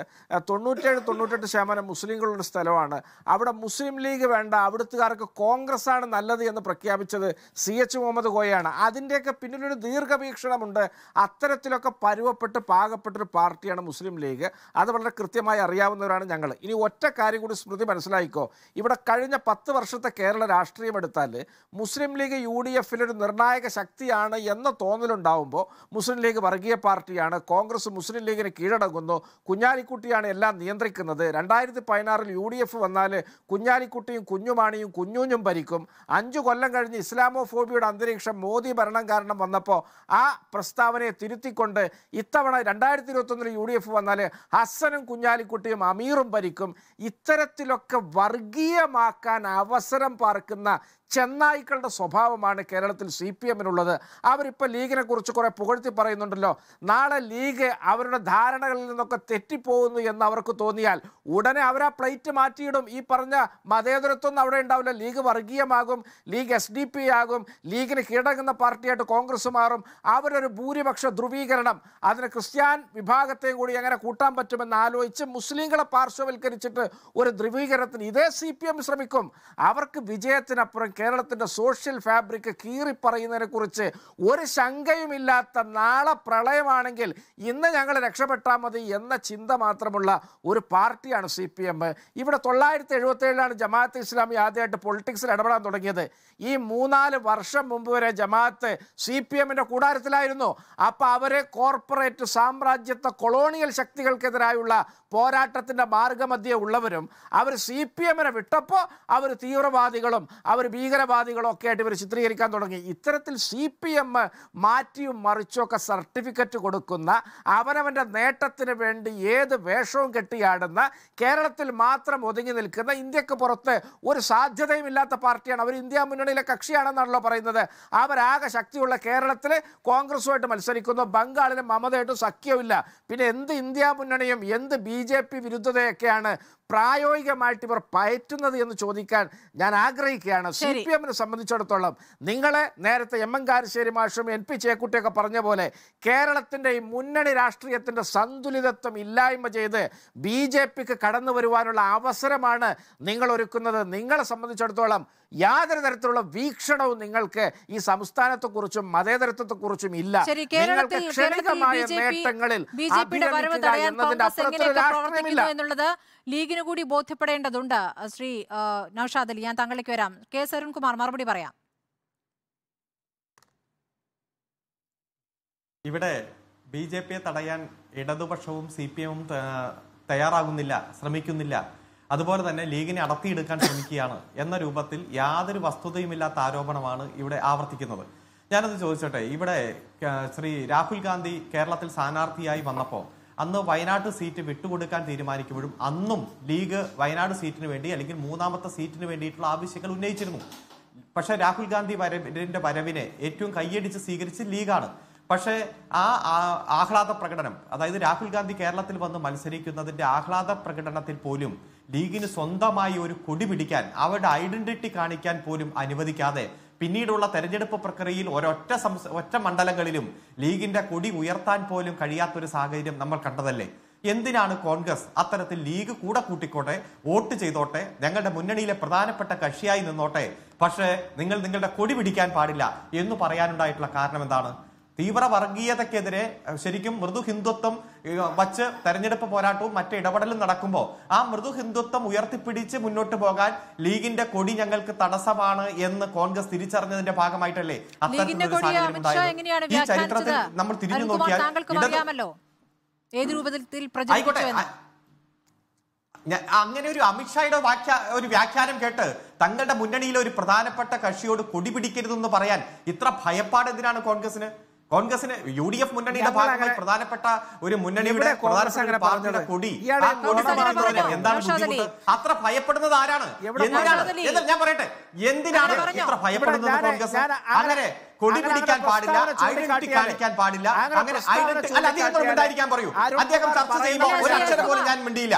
തൊണ്ണൂറ്റേഴ് തൊണ്ണൂറ്റെട്ട് ശതമാനം മുസ്ലിങ്ങളുടെ സ്ഥലമാണ് അവിടെ മുസ്ലിം ലീഗ് വേണ്ട അവിടുത്തുകാർക്ക് ആണ് നല്ലത് എന്ന് പ്രഖ്യാപിച്ചത് സി എച്ച് മുഹമ്മദ് കോയയാണ് അതിൻ്റെയൊക്കെ പിന്നിലൊരു ദീർഘവീക്ഷണമുണ്ട് അത്തരത്തിലൊക്കെ പരുവപ്പെട്ട് പാകപ്പെട്ടൊരു പാർട്ടിയാണ് മുസ്ലിം ലീഗ് അത് വളരെ കൃത്യമായി അറിയാവുന്നവരാണ് ഞങ്ങൾ ഇനി ഒറ്റ കാര്യം കൂടി സ്മൃതി മനസ്സിലായിക്കോ ഇവിടെ കഴിഞ്ഞ പത്ത് വർഷത്തെ കേരള രാഷ്ട്രീയം എടുത്താൽ മുസ്ലിം ലീഗ് യു ഡി എഫിലൊരു നിർണായക ശക്തിയാണ് എന്ന തോന്നലുണ്ടാവുമ്പോൾ മുസ്ലിം ലീഗ് വർഗീയ പാർട്ടിയാണ് കോൺഗ്രസ് മുസ്ലിം ലീഗിന് കീഴടങ്ങുന്നു കുഞ്ഞാലിക്കുട്ടിയാണ് എല്ലാം നിയന്ത്രിക്കുന്നത് രണ്ടായിരത്തി പതിനാറിൽ യു ഡി എഫ് വന്നാൽ കുഞ്ഞാലിക്കുട്ടിയും കുഞ്ഞുമാണിയും കുഞ്ഞൂഞ്ഞും ഭരിക്കും അഞ്ചു കൊല്ലം കഴിഞ്ഞ് ഫോബിയുടെ അന്തരീക്ഷം മോദി ഭരണം കാരണം വന്നപ്പോൾ ആ പ്രസ്താവനയെ തിരുത്തിക്കൊണ്ട് ഇത്തവണ രണ്ടായിരത്തി ഇരുപത്തൊന്നിൽ യു ഡി എഫ് വന്നാൽ ഹസനും കുഞ്ഞാലിക്കുട്ടിയും അമീറും ഭരിക്കും ഇത്തരത്തിലൊക്കെ വർഗീയമാക്കാൻ അവസരം പാർക്കുന്ന ചെന്നായിക്കളുടെ സ്വഭാവമാണ് കേരളത്തിൽ സി പി എമ്മിനുള്ളത് അവരിപ്പോൾ ലീഗിനെ കുറിച്ച് കുറേ പുകഴ്ത്തി പറയുന്നുണ്ടല്ലോ നാളെ ലീഗ് അവരുടെ ധാരണകളിൽ നിന്നൊക്കെ തെറ്റിപ്പോകുന്നു എന്ന് അവർക്ക് തോന്നിയാൽ ഉടനെ അവർ ആ പ്ലേറ്റ് മാറ്റിയിടും ഈ പറഞ്ഞ മതേതരത്വം അവിടെ ഉണ്ടാവില്ല ലീഗ് വർഗീയമാകും ലീഗ് എസ് ഡി പി ആകും ലീഗിന് കീഴടങ്ങുന്ന പാർട്ടിയായിട്ട് കോൺഗ്രസ് മാറും അവരൊരു ഭൂരിപക്ഷ ധ്രുവീകരണം അതിന് ക്രിസ്ത്യാൻ വിഭാഗത്തെയും കൂടി എങ്ങനെ കൂട്ടാൻ പറ്റുമെന്ന് ആലോചിച്ച് മുസ്ലിങ്ങളെ പാർശ്വവൽക്കരിച്ചിട്ട് ഒരു ധ്രുവീകരണത്തിന് ഇതേ സി പി എം ശ്രമിക്കും അവർക്ക് വിജയത്തിനപ്പുറം കേരളത്തിൻ്റെ സോഷ്യൽ ഫാബ്രിക് കീറിപ്പറയുന്നതിനെക്കുറിച്ച് ഒരു ശങ്കയുമില്ലാത്ത നാളെ പ്രളയമാണെങ്കിൽ ഇന്ന് ഞങ്ങൾ രക്ഷപ്പെട്ടാൽ മതി എന്ന ചിന്ത മാത്രമുള്ള ഒരു പാർട്ടിയാണ് സി പി എം ഇവിടെ തൊള്ളായിരത്തി എഴുപത്തേഴിലാണ് ജമാഅത്ത് ഇസ്ലാമി ആദ്യമായിട്ട് പൊളിറ്റിക്സിൽ ഇടപെടാൻ തുടങ്ങിയത് ഈ മൂന്നാല് വർഷം മുമ്പ് വരെ ജമാഅത്ത് സി പി എമ്മിൻ്റെ കൂടാരത്തിലായിരുന്നു അപ്പോൾ അവരെ കോർപ്പറേറ്റ് സാമ്രാജ്യത്തെ കൊളോണിയൽ ശക്തികൾക്കെതിരായുള്ള പോരാട്ടത്തിൻ്റെ മാർഗമധ്യേ ഉള്ളവരും അവർ സി പി എമ്മിനെ വിട്ടപ്പോൾ അവർ തീവ്രവാദികളും അവർ ഭീകരവാദികളും ഒക്കെ ആയിട്ട് ഇവർ ചിത്രീകരിക്കാൻ തുടങ്ങി ഇത്തരത്തിൽ സി പി എം മാറ്റിയും മറിച്ചും ഒക്കെ സർട്ടിഫിക്കറ്റ് കൊടുക്കുന്ന അവനവൻ്റെ നേട്ടത്തിന് വേണ്ടി ഏത് വേഷവും കെട്ടിയാടുന്ന കേരളത്തിൽ മാത്രം ഒതുങ്ങി നിൽക്കുന്ന ഇന്ത്യക്ക് പുറത്ത് ഒരു സാധ്യതയും ഇല്ലാത്ത പാർട്ടിയാണ് അവർ ഇന്ത്യ മുന്നണിയിലെ കക്ഷിയാണെന്നാണല്ലോ പറയുന്നത് അവരാകെ ശക്തിയുള്ള കേരളത്തിൽ കോൺഗ്രസുമായിട്ട് മത്സരിക്കുന്നു ബംഗാളിലും മമതയായിട്ടും സഖ്യമില്ല പിന്നെ എന്ത് ഇന്ത്യ മുന്നണിയും എന്ത് ബി ബി ജെ പി വിരുദ്ധതയൊക്കെയാണ് പ്രായോഗികമായിട്ട് ഇവർ പയറ്റുന്നത് എന്ന് ചോദിക്കാൻ ഞാൻ ആഗ്രഹിക്കുകയാണ് സി പി എമ്മിനെ സംബന്ധിച്ചിടത്തോളം നിങ്ങളെ നേരത്തെ എം എൻ കാരശ്ശേരി മാഷും എൻ പി ചേക്കുട്ടിയൊക്കെ പറഞ്ഞ പോലെ കേരളത്തിൻ്റെ ഈ മുന്നണി രാഷ്ട്രീയത്തിൻ്റെ സന്തുലിതത്വം ഇല്ലായ്മ ചെയ്ത് ബി ജെ പിക്ക് കടന്നു വരുവാനുള്ള അവസരമാണ് നിങ്ങൾ ഒരുക്കുന്നത് നിങ്ങളെ സംബന്ധിച്ചിടത്തോളം യാതൊരു തരത്തിലുള്ള വീക്ഷണവും നിങ്ങൾക്ക് ഈ സംസ്ഥാനത്തെക്കുറിച്ചും കുറിച്ചും ഇല്ല നിങ്ങൾക്ക് ക്ഷണികമായ നേട്ടങ്ങളിൽ എന്നതിന്റെ അപ്പുറത്തൊരു രാഷ്ട്രീയമില്ല ലീഗിന് കൂടി ബോധ്യപ്പെടേണ്ടതുണ്ട് ശ്രീ നൌഷാദ് അലി ഞാൻ താങ്കളിലേക്ക് വരാം കെ എസ് അരുൺകുമാർ മറുപടി പറയാം ഇവിടെ ബി ജെ പിയെ തടയാൻ ഇടതുപക്ഷവും സി പി എമ്മും തയ്യാറാകുന്നില്ല ശ്രമിക്കുന്നില്ല അതുപോലെ തന്നെ ലീഗിനെ അടത്തിയെടുക്കാൻ ശ്രമിക്കുകയാണ് എന്ന രൂപത്തിൽ യാതൊരു വസ്തുതയുമില്ലാത്ത ആരോപണമാണ് ഇവിടെ ആവർത്തിക്കുന്നത് ഞാനത് ചോദിച്ചോട്ടെ ഇവിടെ ശ്രീ രാഹുൽ ഗാന്ധി കേരളത്തിൽ സ്ഥാനാർത്ഥിയായി വന്നപ്പോൾ അന്ന് വയനാട് സീറ്റ് വിട്ടുകൊടുക്കാൻ തീരുമാനിക്കുമ്പോഴും അന്നും ലീഗ് വയനാട് സീറ്റിന് വേണ്ടി അല്ലെങ്കിൽ മൂന്നാമത്തെ സീറ്റിന് വേണ്ടിയിട്ടുള്ള ആവശ്യങ്ങൾ ഉന്നയിച്ചിരുന്നു പക്ഷേ രാഹുൽ ഗാന്ധി വരവിന്റെ വരവിനെ ഏറ്റവും കൈയടിച്ച് സ്വീകരിച്ച് ലീഗാണ് പക്ഷേ ആ ആഹ്ലാദ പ്രകടനം അതായത് രാഹുൽ ഗാന്ധി കേരളത്തിൽ വന്ന് മത്സരിക്കുന്നതിന്റെ ആഹ്ലാദ പ്രകടനത്തിൽ പോലും ലീഗിന് സ്വന്തമായി ഒരു കൊടി പിടിക്കാൻ അവരുടെ ഐഡന്റിറ്റി കാണിക്കാൻ പോലും അനുവദിക്കാതെ പിന്നീടുള്ള തെരഞ്ഞെടുപ്പ് പ്രക്രിയയിൽ ഒരൊറ്റ ഒറ്റ മണ്ഡലങ്ങളിലും ലീഗിന്റെ കൊടി ഉയർത്താൻ പോലും കഴിയാത്തൊരു സാഹചര്യം നമ്മൾ കണ്ടതല്ലേ എന്തിനാണ് കോൺഗ്രസ് അത്തരത്തിൽ ലീഗ് കൂടെ കൂട്ടിക്കോട്ടെ വോട്ട് ചെയ്തോട്ടെ ഞങ്ങളുടെ മുന്നണിയിലെ പ്രധാനപ്പെട്ട കക്ഷിയായി നിന്നോട്ടെ പക്ഷേ നിങ്ങൾ നിങ്ങളുടെ കൊടി പിടിക്കാൻ പാടില്ല എന്ന് പറയാനുണ്ടായിട്ടുള്ള കാരണം എന്താണ് തീവ്ര വർഗീയതക്കെതിരെ ശരിക്കും മൃദു ഹിന്ദുത്വം വച്ച് തെരഞ്ഞെടുപ്പ് പോരാട്ടവും മറ്റു ഇടപെടലും നടക്കുമ്പോൾ ആ മൃദു ഹിന്ദുത്വം ഉയർത്തിപ്പിടിച്ച് മുന്നോട്ട് പോകാൻ ലീഗിന്റെ കൊടി ഞങ്ങൾക്ക് തടസ്സമാണ് എന്ന് കോൺഗ്രസ് തിരിച്ചറിഞ്ഞതിന്റെ ഭാഗമായിട്ടല്ലേ അത്തരത്തിലൊരു ഈ ചരിത്രത്തിൽ നമ്മൾ തിരിഞ്ഞു നോക്കിയാൽ രൂപത്തിൽ അങ്ങനെ ഒരു അമിത്ഷായുടെ വാക്യ ഒരു വ്യാഖ്യാനം കേട്ട് തങ്ങളുടെ മുന്നണിയിലെ ഒരു പ്രധാനപ്പെട്ട കക്ഷിയോട് കൊടി പിടിക്കരുതെന്ന് പറയാൻ ഇത്ര ഭയപ്പാട് എന്തിനാണ് കോൺഗ്രസിന് കോൺഗ്രസിന് യു ഡി എഫ് മുന്നണിയുടെ ഭാഗമായി പ്രധാനപ്പെട്ട ഒരു മുന്നണിയുടെ പാർട്ടിയുടെ കൊടി എന്താണ് അത്ര ഭയപ്പെടുന്നത് ആരാണ് ഞാൻ പറയട്ടെ എന്തിനാണ് ഇത്ര ഭയപ്പെടുന്നത് കോൺഗ്രസ് അങ്ങനെ കൊടി പിടിക്കാൻ പാടില്ല ഐഡന്റിറ്റി കാണിക്കാൻ പാടില്ല അങ്ങനെ ഐഡന്റിറ്റി അല്ല അദ്ദേഹത്തോട് മിണ്ടായിരിക്കാൻ പറയൂ അദ്ദേഹം ചർച്ച ചെയ്യുമ്പോൾ ഒരു അക്ഷരം പോലും ഞാൻ മിണ്ടിയില്ല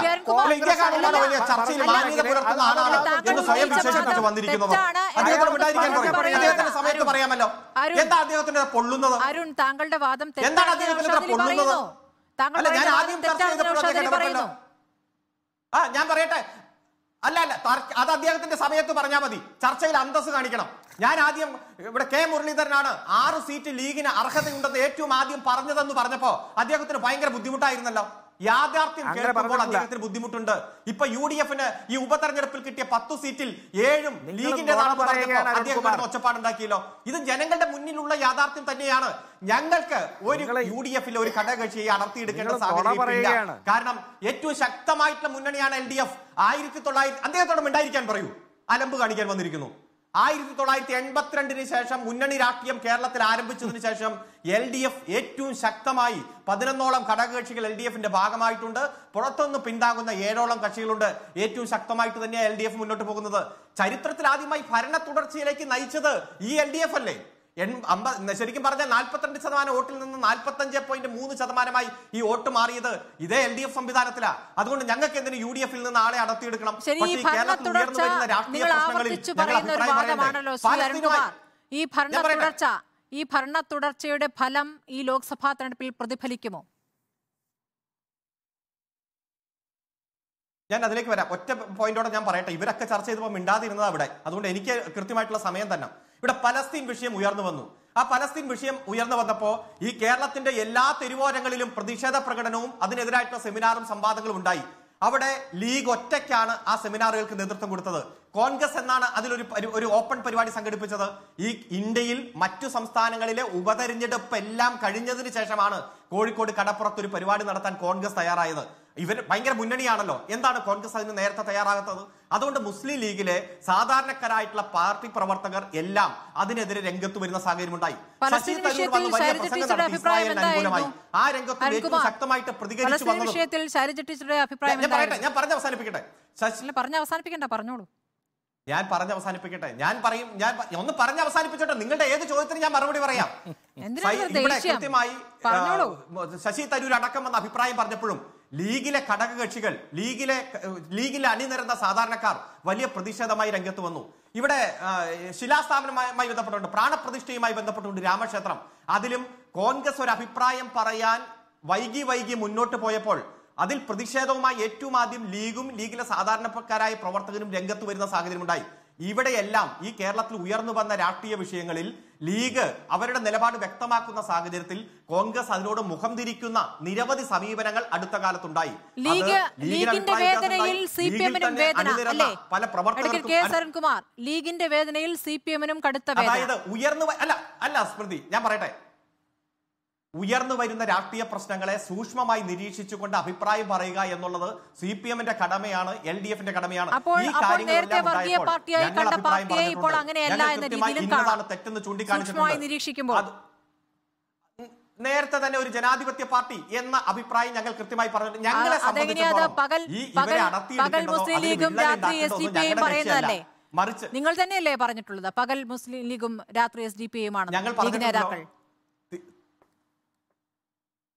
ഇദ്ദേഹമാണ് വലിയ ചർച്ചയിൽ മാന്യത പുലർത്തുന്ന ആളാണ് എന്ന് സ്വയം വിശേഷിപ്പിച്ച് വന്നിരിക്കുന്നത് അദ്ദേഹത്തോട് മിണ്ടായിരിക്കാൻ പറയൂ അദ്ദേഹത്തിന്റെ സമയത്ത് പറയാമല്ലോ എന്താ അദ്ദേഹത്തിന്റെ പൊള്ളുന്നത് അരുൺ താങ്കളുടെ വാദം എന്താണ് അദ്ദേഹത്തിന്റെ പൊള്ളുന്നത് അല്ല ഞാൻ ആദ്യം ചർച്ച ചെയ്തപ്പോഴത്തേക്ക് ആ ഞാൻ പറയട്ടെ അല്ല അല്ല അത് അദ്ദേഹത്തിന്റെ സമയത്ത് പറഞ്ഞാൽ മതി ചർച്ചയിൽ അന്തസ് കാണിക്കണം ഞാൻ ആദ്യം ഇവിടെ കെ മുരളീധരനാണ് ആറ് സീറ്റ് ലീഗിന് അർഹതയുണ്ടെന്ന് ഏറ്റവും ആദ്യം പറഞ്ഞതെന്ന് പറഞ്ഞപ്പോ അദ്ദേഹത്തിന് ഭയങ്കര ബുദ്ധിമുട്ടായിരുന്നല്ലോ യാഥാർത്ഥ്യം കേൾക്കുമ്പോൾ അദ്ദേഹത്തിന് ബുദ്ധിമുട്ടുണ്ട് ഇപ്പൊ യു ഡി എഫിന് ഈ ഉപതെരഞ്ഞെടുപ്പിൽ കിട്ടിയ പത്തു സീറ്റിൽ ഏഴും ലീഗിന്റെ അദ്ദേഹം ഒച്ചപ്പാടുണ്ടാക്കിയല്ലോ ഇത് ജനങ്ങളുടെ മുന്നിലുള്ള യാഥാർത്ഥ്യം തന്നെയാണ് ഞങ്ങൾക്ക് ഒരു യു ഡി എഫിൽ ഒരു ഘടകകക്ഷിയെ അടർത്തിയെടുക്കേണ്ട സാഹചര്യം കാരണം ഏറ്റവും ശക്തമായിട്ടുള്ള മുന്നണിയാണ് എൽ ഡി എഫ് ആയിരത്തി തൊള്ളായിരത്തി അദ്ദേഹത്തോട് ഉണ്ടായിരിക്കാൻ പറയൂ അലമ്പ് കാണിക്കാൻ വന്നിരിക്കുന്നു ആയിരത്തി തൊള്ളായിരത്തി എൺപത്തിരണ്ടിന് ശേഷം മുന്നണി രാഷ്ട്രീയം കേരളത്തിൽ ആരംഭിച്ചതിന് ശേഷം എൽ ഡി എഫ് ഏറ്റവും ശക്തമായി പതിനൊന്നോളം ഘടകകക്ഷികൾ എൽ ഡി എഫിന്റെ ഭാഗമായിട്ടുണ്ട് പുറത്തുനിന്ന് പിന്താകുന്ന ഏഴോളം കക്ഷികളുണ്ട് ഏറ്റവും ശക്തമായിട്ട് തന്നെയാണ് എൽ ഡി എഫ് മുന്നോട്ട് പോകുന്നത് ചരിത്രത്തിൽ ആദ്യമായി ഭരണ തുടർച്ചയിലേക്ക് നയിച്ചത് ഈ എൽ ഡി എഫ് അല്ലേ എൺ ശരിക്കും പറഞ്ഞാൽ നാൽപ്പത്തിരണ്ട് ശതമാനം വോട്ടിൽ നിന്ന് നാൽപ്പത്തഞ്ച് പോയിന്റ് മൂന്ന് ശതമാനമായി ഈ വോട്ട് മാറിയത് ഇതേ എൽ ഡി എഫ് സംവിധാനത്തിലാണ് അതുകൊണ്ട് ഞങ്ങൾക്ക് എന്തിന് യു ഡി എഫിൽ നിന്ന് ആളെ അടത്തിയെടുക്കണം ഈ ഭരണ തുടർച്ച ഈ ഭരണ തുടർച്ചയുടെ ഫലം ഈ ലോക്സഭാ തെരഞ്ഞെടുപ്പിൽ പ്രതിഫലിക്കുമോ ഞാൻ അതിലേക്ക് വരാം ഒറ്റ പോയിന്റോടെ ഞാൻ പറയട്ടെ ഇവരൊക്കെ ചർച്ച ചെയ്തപ്പോൾ മിണ്ടാതിരുന്നത് അവിടെ അതുകൊണ്ട് എനിക്ക് കൃത്യമായിട്ടുള്ള സമയം തന്നെ ഇവിടെ പലസ്തീൻ വിഷയം ഉയർന്നു വന്നു ആ പലസ്തീൻ വിഷയം ഉയർന്നു വന്നപ്പോ ഈ കേരളത്തിന്റെ എല്ലാ തെരുവോരങ്ങളിലും പ്രതിഷേധ പ്രകടനവും അതിനെതിരായിട്ടുള്ള സെമിനാറും സംവാദങ്ങളും ഉണ്ടായി അവിടെ ലീഗ് ഒറ്റയ്ക്കാണ് ആ സെമിനാറുകൾക്ക് നേതൃത്വം കൊടുത്തത് കോൺഗ്രസ് എന്നാണ് അതിലൊരു ഒരു ഓപ്പൺ പരിപാടി സംഘടിപ്പിച്ചത് ഈ ഇന്ത്യയിൽ മറ്റു സംസ്ഥാനങ്ങളിലെ ഉപതെരഞ്ഞെടുപ്പ് എല്ലാം കഴിഞ്ഞതിന് ശേഷമാണ് കോഴിക്കോട് കടപ്പുറത്ത് ഒരു പരിപാടി നടത്താൻ കോൺഗ്രസ് തയ്യാറായത് ഇവർ ഭയങ്കര മുന്നണിയാണല്ലോ എന്താണ് കോൺഗ്രസ് അതിന് നേരത്തെ തയ്യാറാകാത്തത് അതുകൊണ്ട് മുസ്ലിം ലീഗിലെ സാധാരണക്കാരായിട്ടുള്ള പാർട്ടി പ്രവർത്തകർ എല്ലാം അതിനെതിരെ രംഗത്ത് വരുന്ന സാഹചര്യമുണ്ടായി ശശി തരൂർ ആ രംഗത്ത് ഏറ്റവും ശക്തമായിട്ട് പ്രതികരിച്ചു വന്നത് ഞാൻ പറയട്ടെ ഞാൻ പറഞ്ഞ് അവസാനിപ്പിക്കട്ടെ പറഞ്ഞു അവസാനിപ്പിക്കണ്ട പറഞ്ഞോളൂ ഞാൻ പറഞ്ഞ് അവസാനിപ്പിക്കട്ടെ ഞാൻ പറയും ഞാൻ ഒന്ന് പറഞ്ഞ് അവസാനിപ്പിച്ചോട്ടെ നിങ്ങളുടെ ഏത് ചോദ്യത്തിന് ഞാൻ മറുപടി പറയാം കൃത്യമായി ശശി തരൂർ അടക്കം എന്ന അഭിപ്രായം പറഞ്ഞപ്പോഴും ലീഗിലെ ഘടകകക്ഷികൾ ലീഗിലെ ലീഗിലെ അണിനിരുന്ന സാധാരണക്കാർ വലിയ പ്രതിഷേധമായി രംഗത്ത് വന്നു ഇവിടെ ശിലാസ്ഥാപനമായി ബന്ധപ്പെട്ടുണ്ട് പ്രാണപ്രതിഷ്ഠയുമായി ബന്ധപ്പെട്ടുണ്ട് രാമക്ഷേത്രം അതിലും കോൺഗ്രസ് ഒരു അഭിപ്രായം പറയാൻ വൈകി വൈകി മുന്നോട്ട് പോയപ്പോൾ അതിൽ പ്രതിഷേധവുമായി ഏറ്റവും ആദ്യം ലീഗും ലീഗിലെ സാധാരണക്കാരായ പ്രവർത്തകരും രംഗത്ത് വരുന്ന സാഹചര്യമുണ്ടായി ഇവിടെയെല്ലാം ഈ കേരളത്തിൽ ഉയർന്നു വന്ന രാഷ്ട്രീയ വിഷയങ്ങളിൽ ലീഗ് അവരുടെ നിലപാട് വ്യക്തമാക്കുന്ന സാഹചര്യത്തിൽ കോൺഗ്രസ് അതിനോട് മുഖം തിരിക്കുന്ന നിരവധി സമീപനങ്ങൾ അടുത്ത കാലത്തുണ്ടായി പല പ്രവർത്തകർക്കും ലീഗിന്റെ വേദനയിൽ സി പി എമ്മിനും അതായത് ഉയർന്നു അല്ല അല്ല സ്മൃതി ഞാൻ പറയട്ടെ ഉയർന്നു വരുന്ന രാഷ്ട്രീയ പ്രശ്നങ്ങളെ സൂക്ഷ്മമായി നിരീക്ഷിച്ചുകൊണ്ട് അഭിപ്രായം പറയുക എന്നുള്ളത് സി പി എമ്മിന്റെ കടമയാണ് എൽ ഡി എഫിന്റെ കടമയാണ് തെറ്റെന്ന് ചൂണ്ടിക്കാണിച്ചിട്ടുണ്ട് നേരത്തെ തന്നെ ഒരു ജനാധിപത്യ പാർട്ടി എന്ന അഭിപ്രായം ഞങ്ങൾ കൃത്യമായി പറഞ്ഞു ഞങ്ങളെ സംബന്ധിച്ചിടത്തോളം മറിച്ച് നിങ്ങൾ തന്നെയല്ലേ പറഞ്ഞിട്ടുള്ളത് പകൽ മുസ്ലിം ലീഗും രാത്രി എസ് ഡി പി യുമാണ് ഞങ്ങൾ നേതാക്കൾ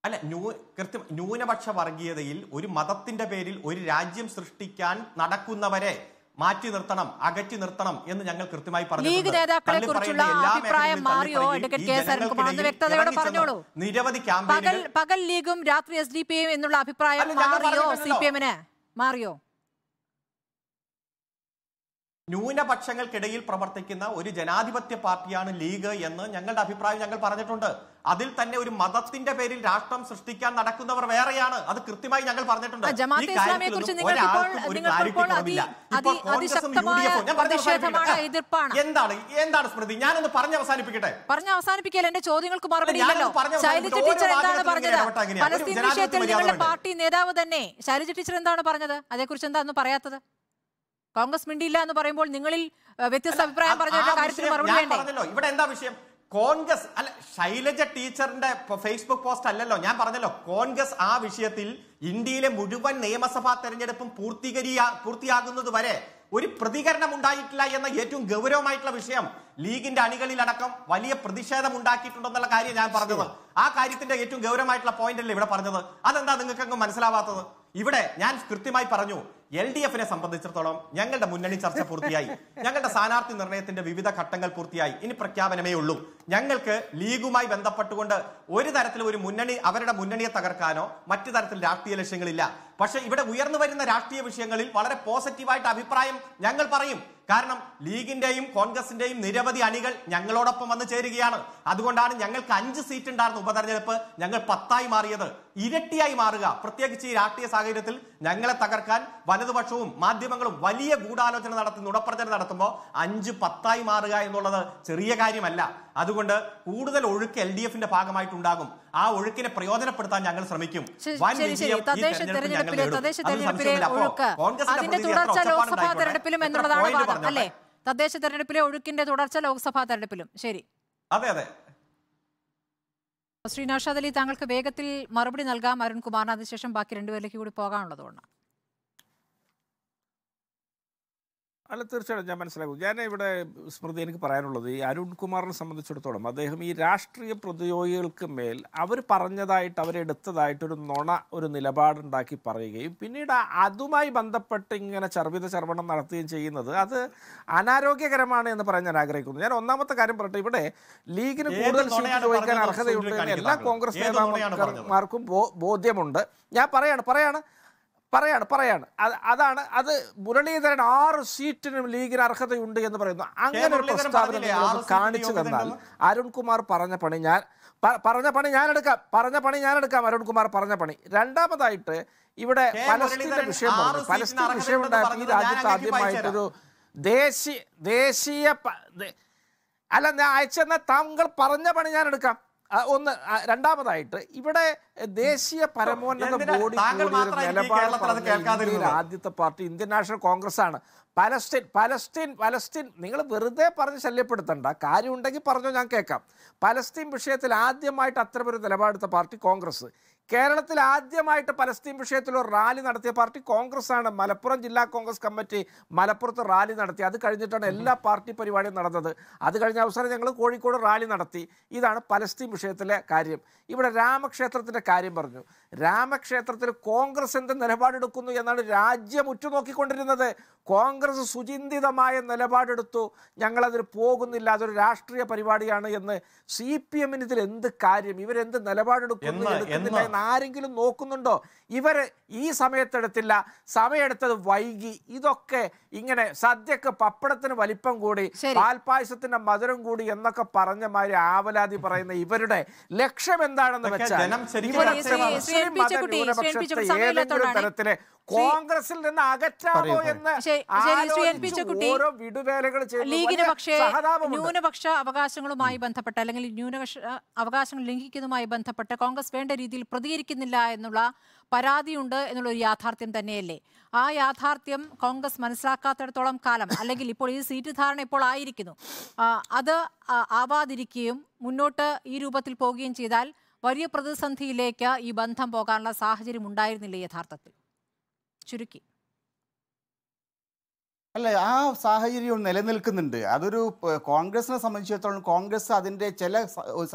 അല്ല ന്യൂ കൃത്യം ന്യൂനപക്ഷ വർഗീയതയിൽ ഒരു മതത്തിന്റെ പേരിൽ ഒരു രാജ്യം സൃഷ്ടിക്കാൻ നടക്കുന്നവരെ മാറ്റി നിർത്തണം അകറ്റി നിർത്തണം എന്ന് ഞങ്ങൾ കൃത്യമായി പറഞ്ഞു നിരവധി പകൽ ലീഗും രാത്രി എസ് ഡി പി എന്നുള്ള അഭിപ്രായം മാറിയോ സി മാറിയോ ന്യൂനപക്ഷങ്ങൾക്കിടയിൽ പ്രവർത്തിക്കുന്ന ഒരു ജനാധിപത്യ പാർട്ടിയാണ് ലീഗ് എന്ന് ഞങ്ങളുടെ അഭിപ്രായം ഞങ്ങൾ പറഞ്ഞിട്ടുണ്ട് അതിൽ തന്നെ ഒരു മതത്തിന്റെ പേരിൽ രാഷ്ട്രം സൃഷ്ടിക്കാൻ നടക്കുന്നവർ വേറെയാണ് അത് കൃത്യമായി ഞങ്ങൾ പറഞ്ഞിട്ടുണ്ട് എന്താണ് എന്താണ് സ്മൃതി ഞാനൊന്ന് പറഞ്ഞ് അവസാനിപ്പിക്കട്ടെ പറഞ്ഞ അവസാനിപ്പിക്കല്ലേ എന്റെ ചോദ്യങ്ങൾക്ക് മറുപടി ടീച്ചർ എന്താണ് പറഞ്ഞത് പാർട്ടി നേതാവ് തന്നെ ശൈലജ ടീച്ചർ എന്താണ് പറഞ്ഞത് അതേക്കുറിച്ച് എന്താ പറയാത്തത് കോൺഗ്രസ് മിണ്ടിയില്ല എന്ന് പറയുമ്പോൾ നിങ്ങളിൽ വ്യത്യസ്ത അഭിപ്രായം പറഞ്ഞ ഇവിടെ എന്താ വിഷയം കോൺഗ്രസ് അല്ല ശൈലജ ടീച്ചറിന്റെ ഫേസ്ബുക്ക് പോസ്റ്റ് അല്ലല്ലോ ഞാൻ പറഞ്ഞല്ലോ കോൺഗ്രസ് ആ വിഷയത്തിൽ ഇന്ത്യയിലെ മുഴുവൻ നിയമസഭാ തെരഞ്ഞെടുപ്പും പൂർത്തീകരിയ പൂർത്തിയാകുന്നത് വരെ ഒരു പ്രതികരണം ഉണ്ടായിട്ടില്ല എന്ന ഏറ്റവും ഗൗരവമായിട്ടുള്ള വിഷയം ലീഗിന്റെ അണികളിലടക്കം വലിയ പ്രതിഷേധം ഉണ്ടാക്കിയിട്ടുണ്ടെന്നുള്ള കാര്യം ഞാൻ പറഞ്ഞത് ആ കാര്യത്തിന്റെ ഏറ്റവും ഗൗരവമായിട്ടുള്ള പോയിന്റ് അല്ലേ ഇവിടെ പറഞ്ഞത് അതെന്താ നിങ്ങൾക്കങ്ങ് മനസ്സിലാവാത്തത് ഇവിടെ ഞാൻ കൃത്യമായി പറഞ്ഞു എൽ ഡി എഫിനെ സംബന്ധിച്ചിടത്തോളം ഞങ്ങളുടെ മുന്നണി ചർച്ച പൂർത്തിയായി ഞങ്ങളുടെ സ്ഥാനാർത്ഥി നിർണയത്തിന്റെ വിവിധ ഘട്ടങ്ങൾ പൂർത്തിയായി ഇനി പ്രഖ്യാപനമേ ഉള്ളൂ ഞങ്ങൾക്ക് ലീഗുമായി ബന്ധപ്പെട്ടുകൊണ്ട് ഒരു തരത്തിൽ ഒരു മുന്നണി അവരുടെ മുന്നണിയെ തകർക്കാനോ മറ്റു തരത്തിൽ രാഷ്ട്രീയ ലക്ഷ്യങ്ങളില്ല പക്ഷേ ഇവിടെ ഉയർന്നു വരുന്ന രാഷ്ട്രീയ വിഷയങ്ങളിൽ വളരെ പോസിറ്റീവായിട്ട് അഭിപ്രായം ഞങ്ങൾ പറയും കാരണം ലീഗിന്റെയും കോൺഗ്രസിന്റെയും നിരവധി അണികൾ ഞങ്ങളോടൊപ്പം വന്നു ചേരുകയാണ് അതുകൊണ്ടാണ് ഞങ്ങൾക്ക് അഞ്ച് സീറ്റ് ഉണ്ടായിരുന്ന ഉപതെരഞ്ഞെടുപ്പ് ഞങ്ങൾ പത്തായി മാറിയത് ഇരട്ടിയായി മാറുക പ്രത്യേകിച്ച് ഈ രാഷ്ട്രീയ സാഹചര്യത്തിൽ ഞങ്ങളെ തകർക്കാൻ വലതുപക്ഷവും മാധ്യമങ്ങളും വലിയ ഗൂഢാലോചന നടത്തി നുണപ്രചരണം നടത്തുമ്പോൾ അഞ്ച് പത്തായി മാറുക എന്നുള്ളത് ചെറിയ കാര്യമല്ല അതുകൊണ്ട് കൂടുതൽ ഒഴുക്ക് എൽ ഡി എഫിന്റെ ഭാഗമായിട്ടുണ്ടാകും ആ ഒഴുക്കിനെ പ്രയോജനപ്പെടുത്താൻ ഞങ്ങൾ ശ്രമിക്കും വൻ വിജയം തെരഞ്ഞെടുപ്പിലെ തദ്ദേശ തെരഞ്ഞെടുപ്പിലെ ഒഴുക്ക് അതിന്റെ തുടർച്ച ലോക്സഭാ തെരഞ്ഞെടുപ്പിലും എന്നുള്ളതാണ് വാദം അല്ലേ തദ്ദേശ തെരഞ്ഞെടുപ്പിലെ ഒഴുക്കിന്റെ തുടർച്ച ലോക്സഭാ തെരഞ്ഞെടുപ്പിലും ശരി അതെ അതെ താങ്കൾക്ക് വേഗത്തിൽ മറുപടി നൽകാം അരുൺകുമാറിന് അതിനുശേഷം ബാക്കി രണ്ടുപേരിലേക്ക് കൂടി പോകാനുള്ളതുകൊണ്ടാണ് അല്ല തീർച്ചയായിട്ടും ഞാൻ മനസ്സിലാക്കും ഞാൻ ഇവിടെ സ്മൃതി എനിക്ക് പറയാനുള്ളത് ഈ അരുൺകുമാറിനെ സംബന്ധിച്ചിടത്തോളം അദ്ദേഹം ഈ രാഷ്ട്രീയ പ്രതിയോഗികൾക്ക് മേൽ അവർ പറഞ്ഞതായിട്ട് അവരെടുത്തതായിട്ടൊരു നുണ ഒരു നിലപാടുണ്ടാക്കി പറയുകയും പിന്നീട് അതുമായി ബന്ധപ്പെട്ട് ഇങ്ങനെ ചർവിത ചർവണം നടത്തുകയും ചെയ്യുന്നത് അത് അനാരോഗ്യകരമാണ് എന്ന് പറയാൻ ഞാൻ ആഗ്രഹിക്കുന്നു ഞാൻ ഒന്നാമത്തെ കാര്യം പറയട്ടെ ഇവിടെ ലീഗിന് കൂടുതൽ സീറ്റ് ചോദിക്കാൻ അർഹതയുണ്ട് എന്ന് എല്ലാ കോൺഗ്രസ് നേതാക്കന്മാർക്കും ബോധ്യമുണ്ട് ഞാൻ പറയാണ് പറയാണ് പറയാണ് പറയാണ് അത് അതാണ് അത് മുരളീധരൻ ആറ് സീറ്റിനും ലീഗിന് അർഹതയുണ്ട് എന്ന് പറയുന്നു അങ്ങനെ ഒരു പ്രസ്താവന കാണിച്ചു തന്നാൽ അരുൺകുമാർ പറഞ്ഞ പണി ഞാൻ പറഞ്ഞ പണി ഞാൻ എടുക്കാം പറഞ്ഞ പണി ഞാൻ എടുക്കാം അരുൺകുമാർ പറഞ്ഞ പണി രണ്ടാമതായിട്ട് ഇവിടെ പലസ്തീന്റെ വിഷയം പറഞ്ഞു പലസ്തീൻ വിഷയം ഉണ്ടായപ്പോൾ ഈ രാജ്യത്ത് ആദ്യമായിട്ടൊരു ദേശീയ ദേശീയ അല്ല ഞാൻ താങ്കൾ പറഞ്ഞ പണി ഞാൻ എടുക്കാം ഒന്ന് രണ്ടാമതായിട്ട് ഇവിടെ ദേശീയ പരമോന്നത ബോഡി ആദ്യത്തെ പാർട്ടി ഇന്ത്യൻ നാഷണൽ കോൺഗ്രസ് ആണ് പലസ്തീൻ പലസ്തീൻ പലസ്തീൻ നിങ്ങൾ വെറുതെ പറഞ്ഞ് ശല്യപ്പെടുത്തണ്ട കാര്യമുണ്ടെങ്കിൽ പറഞ്ഞോ ഞാൻ കേൾക്കാം പലസ്തീൻ വിഷയത്തിൽ ആദ്യമായിട്ട് അത്തരമൊരു നിലപാടെടുത്ത പാർട്ടി കോൺഗ്രസ് കേരളത്തിൽ ആദ്യമായിട്ട് പലസ്തീൻ വിഷയത്തിൽ ഒരു റാലി നടത്തിയ പാർട്ടി കോൺഗ്രസ് ആണ് മലപ്പുറം ജില്ലാ കോൺഗ്രസ് കമ്മിറ്റി മലപ്പുറത്ത് റാലി നടത്തി അത് കഴിഞ്ഞിട്ടാണ് എല്ലാ പാർട്ടി പരിപാടിയും നടന്നത് അത് കഴിഞ്ഞ അവസരം ഞങ്ങൾ കോഴിക്കോട് റാലി നടത്തി ഇതാണ് പലസ്തീൻ വിഷയത്തിലെ കാര്യം ഇവിടെ രാമക്ഷേത്രത്തിൻ്റെ കാര്യം പറഞ്ഞു രാമക്ഷേത്രത്തിൽ കോൺഗ്രസ് എന്ത് നിലപാടെടുക്കുന്നു എന്നാണ് രാജ്യം ഉറ്റുനോക്കിക്കൊണ്ടിരുന്നത് കോൺഗ്രസ് സുചിന്തിതമായ നിലപാടെടുത്തു ഞങ്ങളതിൽ പോകുന്നില്ല അതൊരു രാഷ്ട്രീയ പരിപാടിയാണ് എന്ന് സി പി എമ്മിന് ഇതിൽ എന്ത് കാര്യം ഇവരെന്ത് നിലപാടെടുക്കുന്നു എന്ന് ആരെങ്കിലും നോക്കുന്നുണ്ടോ ഇവർ ഈ സമയത്തെടുത്തില്ല സമയമെടുത്തത് വൈകി ഇതൊക്കെ ഇങ്ങനെ സദ്യക്ക് പപ്പടത്തിന് വലിപ്പം കൂടി പാൽപായസത്തിന്റെ മധുരം കൂടി എന്നൊക്കെ പറഞ്ഞ മാതിരി ആവലാതി പറയുന്ന ഇവരുടെ ലക്ഷ്യം എന്താണെന്ന് വെച്ചാൽ ഏതെങ്കിലും തരത്തിലെ കോൺഗ്രസിൽ നിന്ന് അകറ്റാമോ എന്ന് ഓരോ വിടുവേലകൾ ന്യൂനപക്ഷ അവകാശങ്ങളുമായി ബന്ധപ്പെട്ട് അല്ലെങ്കിൽ ന്യൂനപക്ഷ അവകാശങ്ങൾ ലംഘിക്കുന്നതുമായി ബന്ധപ്പെട്ട് കോൺഗ്രസ് വേണ്ട രീതിയിൽ പ്രതി പ്രതികരിക്കുന്നില്ല എന്നുള്ള പരാതിയുണ്ട് എന്നുള്ളൊരു യാഥാർത്ഥ്യം തന്നെയല്ലേ ആ യാഥാർത്ഥ്യം കോൺഗ്രസ് മനസ്സിലാക്കാത്തിടത്തോളം കാലം അല്ലെങ്കിൽ ഇപ്പോൾ ഈ സീറ്റ് ധാരണ ഇപ്പോൾ ആയിരിക്കുന്നു അത് ആവാതിരിക്കുകയും മുന്നോട്ട് ഈ രൂപത്തിൽ പോവുകയും ചെയ്താൽ വലിയ പ്രതിസന്ധിയിലേക്ക് ഈ ബന്ധം പോകാനുള്ള സാഹചര്യം ഉണ്ടായിരുന്നില്ല യഥാർത്ഥത്തിൽ ചുരുക്കി അല്ല ആ സാഹചര്യം നിലനിൽക്കുന്നുണ്ട് അതൊരു കോൺഗ്രസിനെ സംബന്ധിച്ചിടത്തോളം കോൺഗ്രസ് അതിൻ്റെ ചില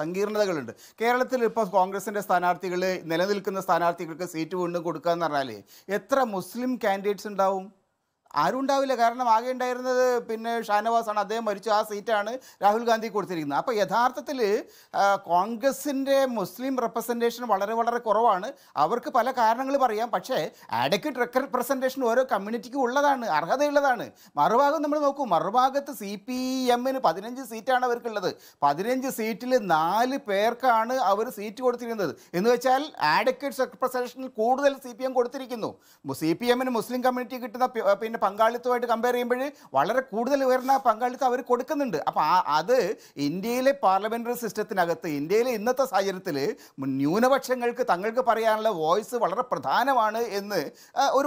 സങ്കീർണതകളുണ്ട് കേരളത്തിൽ ഇപ്പോൾ കോൺഗ്രസിൻ്റെ സ്ഥാനാർത്ഥികൾ നിലനിൽക്കുന്ന സ്ഥാനാർത്ഥികൾക്ക് സീറ്റ് വീണ്ടും കൊടുക്കുക എന്ന് പറഞ്ഞാൽ എത്ര മുസ്ലിം കാൻഡിഡേറ്റ്സ് ഉണ്ടാവും ആരും ഉണ്ടാവില്ല കാരണം ആകെ ഉണ്ടായിരുന്നത് പിന്നെ ഷാനവാസാണ് അദ്ദേഹം മരിച്ചു ആ സീറ്റാണ് രാഹുൽ ഗാന്ധി കൊടുത്തിരിക്കുന്നത് അപ്പോൾ യഥാർത്ഥത്തിൽ കോൺഗ്രസിൻ്റെ മുസ്ലിം റെപ്രസെൻറ്റേഷൻ വളരെ വളരെ കുറവാണ് അവർക്ക് പല കാരണങ്ങൾ പറയാം പക്ഷേ അഡക്വറ്റ് റെപ്രസെൻറ്റേഷൻ ഓരോ കമ്മ്യൂണിറ്റിക്കും ഉള്ളതാണ് അർഹതയുള്ളതാണ് മറുഭാഗം നമ്മൾ നോക്കൂ മറുഭാഗത്ത് സി പി എമ്മിന് പതിനഞ്ച് സീറ്റാണ് അവർക്കുള്ളത് പതിനഞ്ച് സീറ്റിൽ നാല് പേർക്കാണ് അവർ സീറ്റ് കൊടുത്തിരുന്നത് എന്ന് വെച്ചാൽ ആഡക്വറ്റ് റെപ്രസെൻറ്റേഷനിൽ കൂടുതൽ സി പി എം കൊടുത്തിരിക്കുന്നു സി പി എമ്മിന് മുസ്ലിം കമ്മ്യൂണിറ്റി കിട്ടുന്ന പിന്നെ പങ്കാളിത്തമായിട്ട് കമ്പയർ ചെയ്യുമ്പോൾ വളരെ കൂടുതൽ ഉയർന്ന പങ്കാളിത്തം അവർ കൊടുക്കുന്നുണ്ട് അപ്പോൾ അത് ഇന്ത്യയിലെ പാർലമെൻ്ററി സിസ്റ്റത്തിനകത്ത് ഇന്ത്യയിലെ ഇന്നത്തെ സാഹചര്യത്തിൽ ന്യൂനപക്ഷങ്ങൾക്ക് തങ്ങൾക്ക് പറയാനുള്ള വോയിസ് വളരെ പ്രധാനമാണ് എന്ന്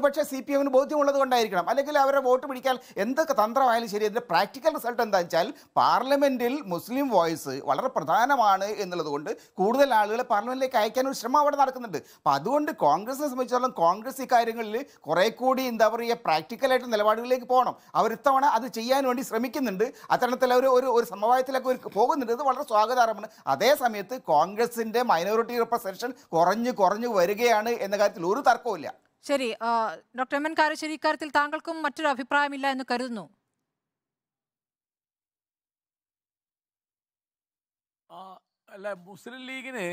പക്ഷേ സി പി എമ്മിന് ബോധ്യമുള്ളത് കൊണ്ടായിരിക്കണം അല്ലെങ്കിൽ അവരെ വോട്ട് പിടിക്കാൻ എന്തൊക്കെ തന്ത്രമായാലും ശരി അതിൻ്റെ പ്രാക്ടിക്കൽ റിസൾട്ട് എന്താ വെച്ചാൽ പാർലമെൻറ്റിൽ മുസ്ലിം വോയിസ് വളരെ പ്രധാനമാണ് എന്നുള്ളത് കൊണ്ട് കൂടുതൽ ആളുകളെ പാർലമെൻറ്റിലേക്ക് അയക്കാൻ ഒരു ശ്രമം അവിടെ നടക്കുന്നുണ്ട് അപ്പോൾ അതുകൊണ്ട് കോൺഗ്രസിനെ സംബന്ധിച്ചിടത്തോളം കോൺഗ്രസ് ഇക്കാര്യങ്ങളിൽ കുറേ കൂടി എന്താ പറയുക പ്രാക്ടിക്കലായിട്ട് ശക്തമായിട്ട് നിലപാടുകളിലേക്ക് പോകണം അവർ ഇത്തവണ അത് ചെയ്യാൻ വേണ്ടി ശ്രമിക്കുന്നുണ്ട് അത്തരത്തിൽ അവർ ഒരു ഒരു സമവായത്തിലൊക്കെ ഒരു പോകുന്നുണ്ട് ഇത് വളരെ സ്വാഗതാർഹമാണ് അതേ സമയത്ത് കോൺഗ്രസിൻ്റെ മൈനോറിറ്റി റിപ്രസെൻഷൻ കുറഞ്ഞു കുറഞ്ഞു വരികയാണ് എന്ന കാര്യത്തിൽ ഒരു തർക്കവുമില്ല ശരി ഡോക്ടർ എം എൻ കാരശ്ശേരി ഇക്കാര്യത്തിൽ താങ്കൾക്കും മറ്റൊരു അഭിപ്രായമില്ല എന്ന് കരുതുന്നു അല്ല മുസ്ലിം ലീഗിന്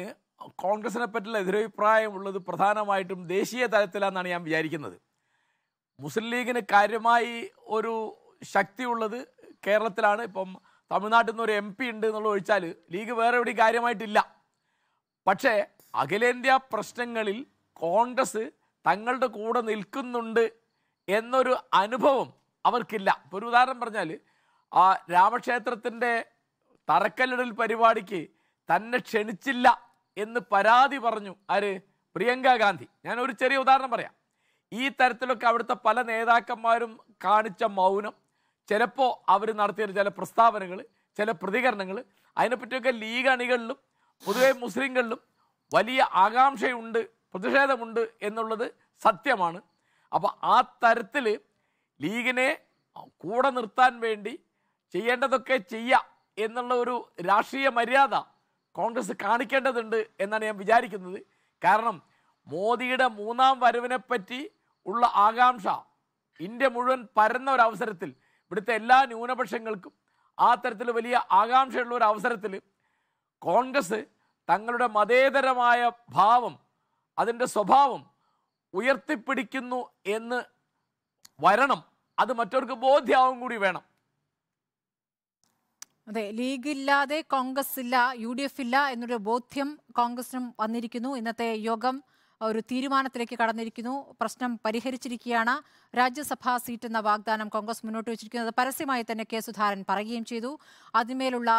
കോൺഗ്രസിനെ പറ്റിയുള്ള ഉള്ളത് പ്രധാനമായിട്ടും ദേശീയ തലത്തിലാണെന്നാണ് ഞാൻ വിചാരിക്കുന്നത് മുസ്ലിം ലീഗിന് കാര്യമായി ഒരു ശക്തിയുള്ളത് കേരളത്തിലാണ് ഇപ്പം തമിഴ്നാട്ടിൽ നിന്ന് ഒരു എം പി ഉണ്ട് എന്നുള്ളത് ഒഴിച്ചാൽ ലീഗ് വേറെ എവിടെയും കാര്യമായിട്ടില്ല പക്ഷേ അഖിലേന്ത്യാ പ്രശ്നങ്ങളിൽ കോൺഗ്രസ് തങ്ങളുടെ കൂടെ നിൽക്കുന്നുണ്ട് എന്നൊരു അനുഭവം അവർക്കില്ല ഇപ്പോൾ ഒരു ഉദാഹരണം പറഞ്ഞാൽ ആ രാമക്ഷേത്രത്തിൻ്റെ തറക്കല്ലിടൽ പരിപാടിക്ക് തന്നെ ക്ഷണിച്ചില്ല എന്ന് പരാതി പറഞ്ഞു ആര് പ്രിയങ്ക ഗാന്ധി ഞാൻ ഒരു ചെറിയ ഉദാഹരണം പറയാം ഈ തരത്തിലൊക്കെ അവിടുത്തെ പല നേതാക്കന്മാരും കാണിച്ച മൗനം ചിലപ്പോൾ അവർ നടത്തിയ ചില പ്രസ്താവനകൾ ചില പ്രതികരണങ്ങൾ അതിനെപ്പറ്റിയൊക്കെ ലീഗ് അണികളിലും പൊതുവെ മുസ്ലിങ്ങളിലും വലിയ ആകാംക്ഷയുണ്ട് പ്രതിഷേധമുണ്ട് എന്നുള്ളത് സത്യമാണ് അപ്പോൾ ആ തരത്തിൽ ലീഗിനെ കൂടെ നിർത്താൻ വേണ്ടി ചെയ്യേണ്ടതൊക്കെ ചെയ്യാം എന്നുള്ള ഒരു രാഷ്ട്രീയ മര്യാദ കോൺഗ്രസ് കാണിക്കേണ്ടതുണ്ട് എന്നാണ് ഞാൻ വിചാരിക്കുന്നത് കാരണം മോദിയുടെ മൂന്നാം വരവിനെപ്പറ്റി ഉള്ള ആകാംക്ഷ ഇന്ത്യ മുഴുവൻ പരന്ന ഒരു അവസരത്തിൽ ഇവിടുത്തെ എല്ലാ ന്യൂനപക്ഷങ്ങൾക്കും ആ തരത്തിൽ വലിയ ആകാംക്ഷയുള്ള ഒരു അവസരത്തിൽ കോൺഗ്രസ് തങ്ങളുടെ മതേതരമായ ഭാവം അതിൻ്റെ സ്വഭാവം ഉയർത്തിപ്പിടിക്കുന്നു എന്ന് വരണം അത് മറ്റവർക്ക് ബോധ്യാവും കൂടി വേണം അതെ ലീഗ് ഇല്ലാതെ കോൺഗ്രസ് ഇല്ല യു ഡി എഫ് ഇല്ല എന്നൊരു ബോധ്യം കോൺഗ്രസിനും വന്നിരിക്കുന്നു ഇന്നത്തെ യോഗം ഒരു തീരുമാനത്തിലേക്ക് കടന്നിരിക്കുന്നു പ്രശ്നം പരിഹരിച്ചിരിക്കുകയാണ് രാജ്യസഭാ സീറ്റ് എന്ന വാഗ്ദാനം കോൺഗ്രസ് മുന്നോട്ട് വെച്ചിരിക്കുന്നത് പരസ്യമായി തന്നെ കെ സുധാരൻ പറയുകയും ചെയ്തു അതിന്മേലുള്ള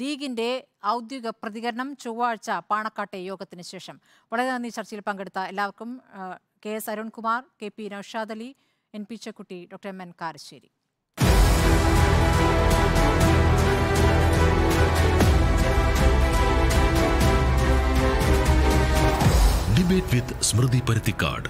ലീഗിന്റെ ഔദ്യോഗിക പ്രതികരണം ചൊവ്വാഴ്ച പാണക്കാട്ടെ യോഗത്തിന് ശേഷം വളരെ നന്ദി ചർച്ചയിൽ പങ്കെടുത്ത എല്ലാവർക്കും K S Arunkumar K P Naushad Ali N P Chekkutty doctor M N Karassery debate with Smruthy Paruthikad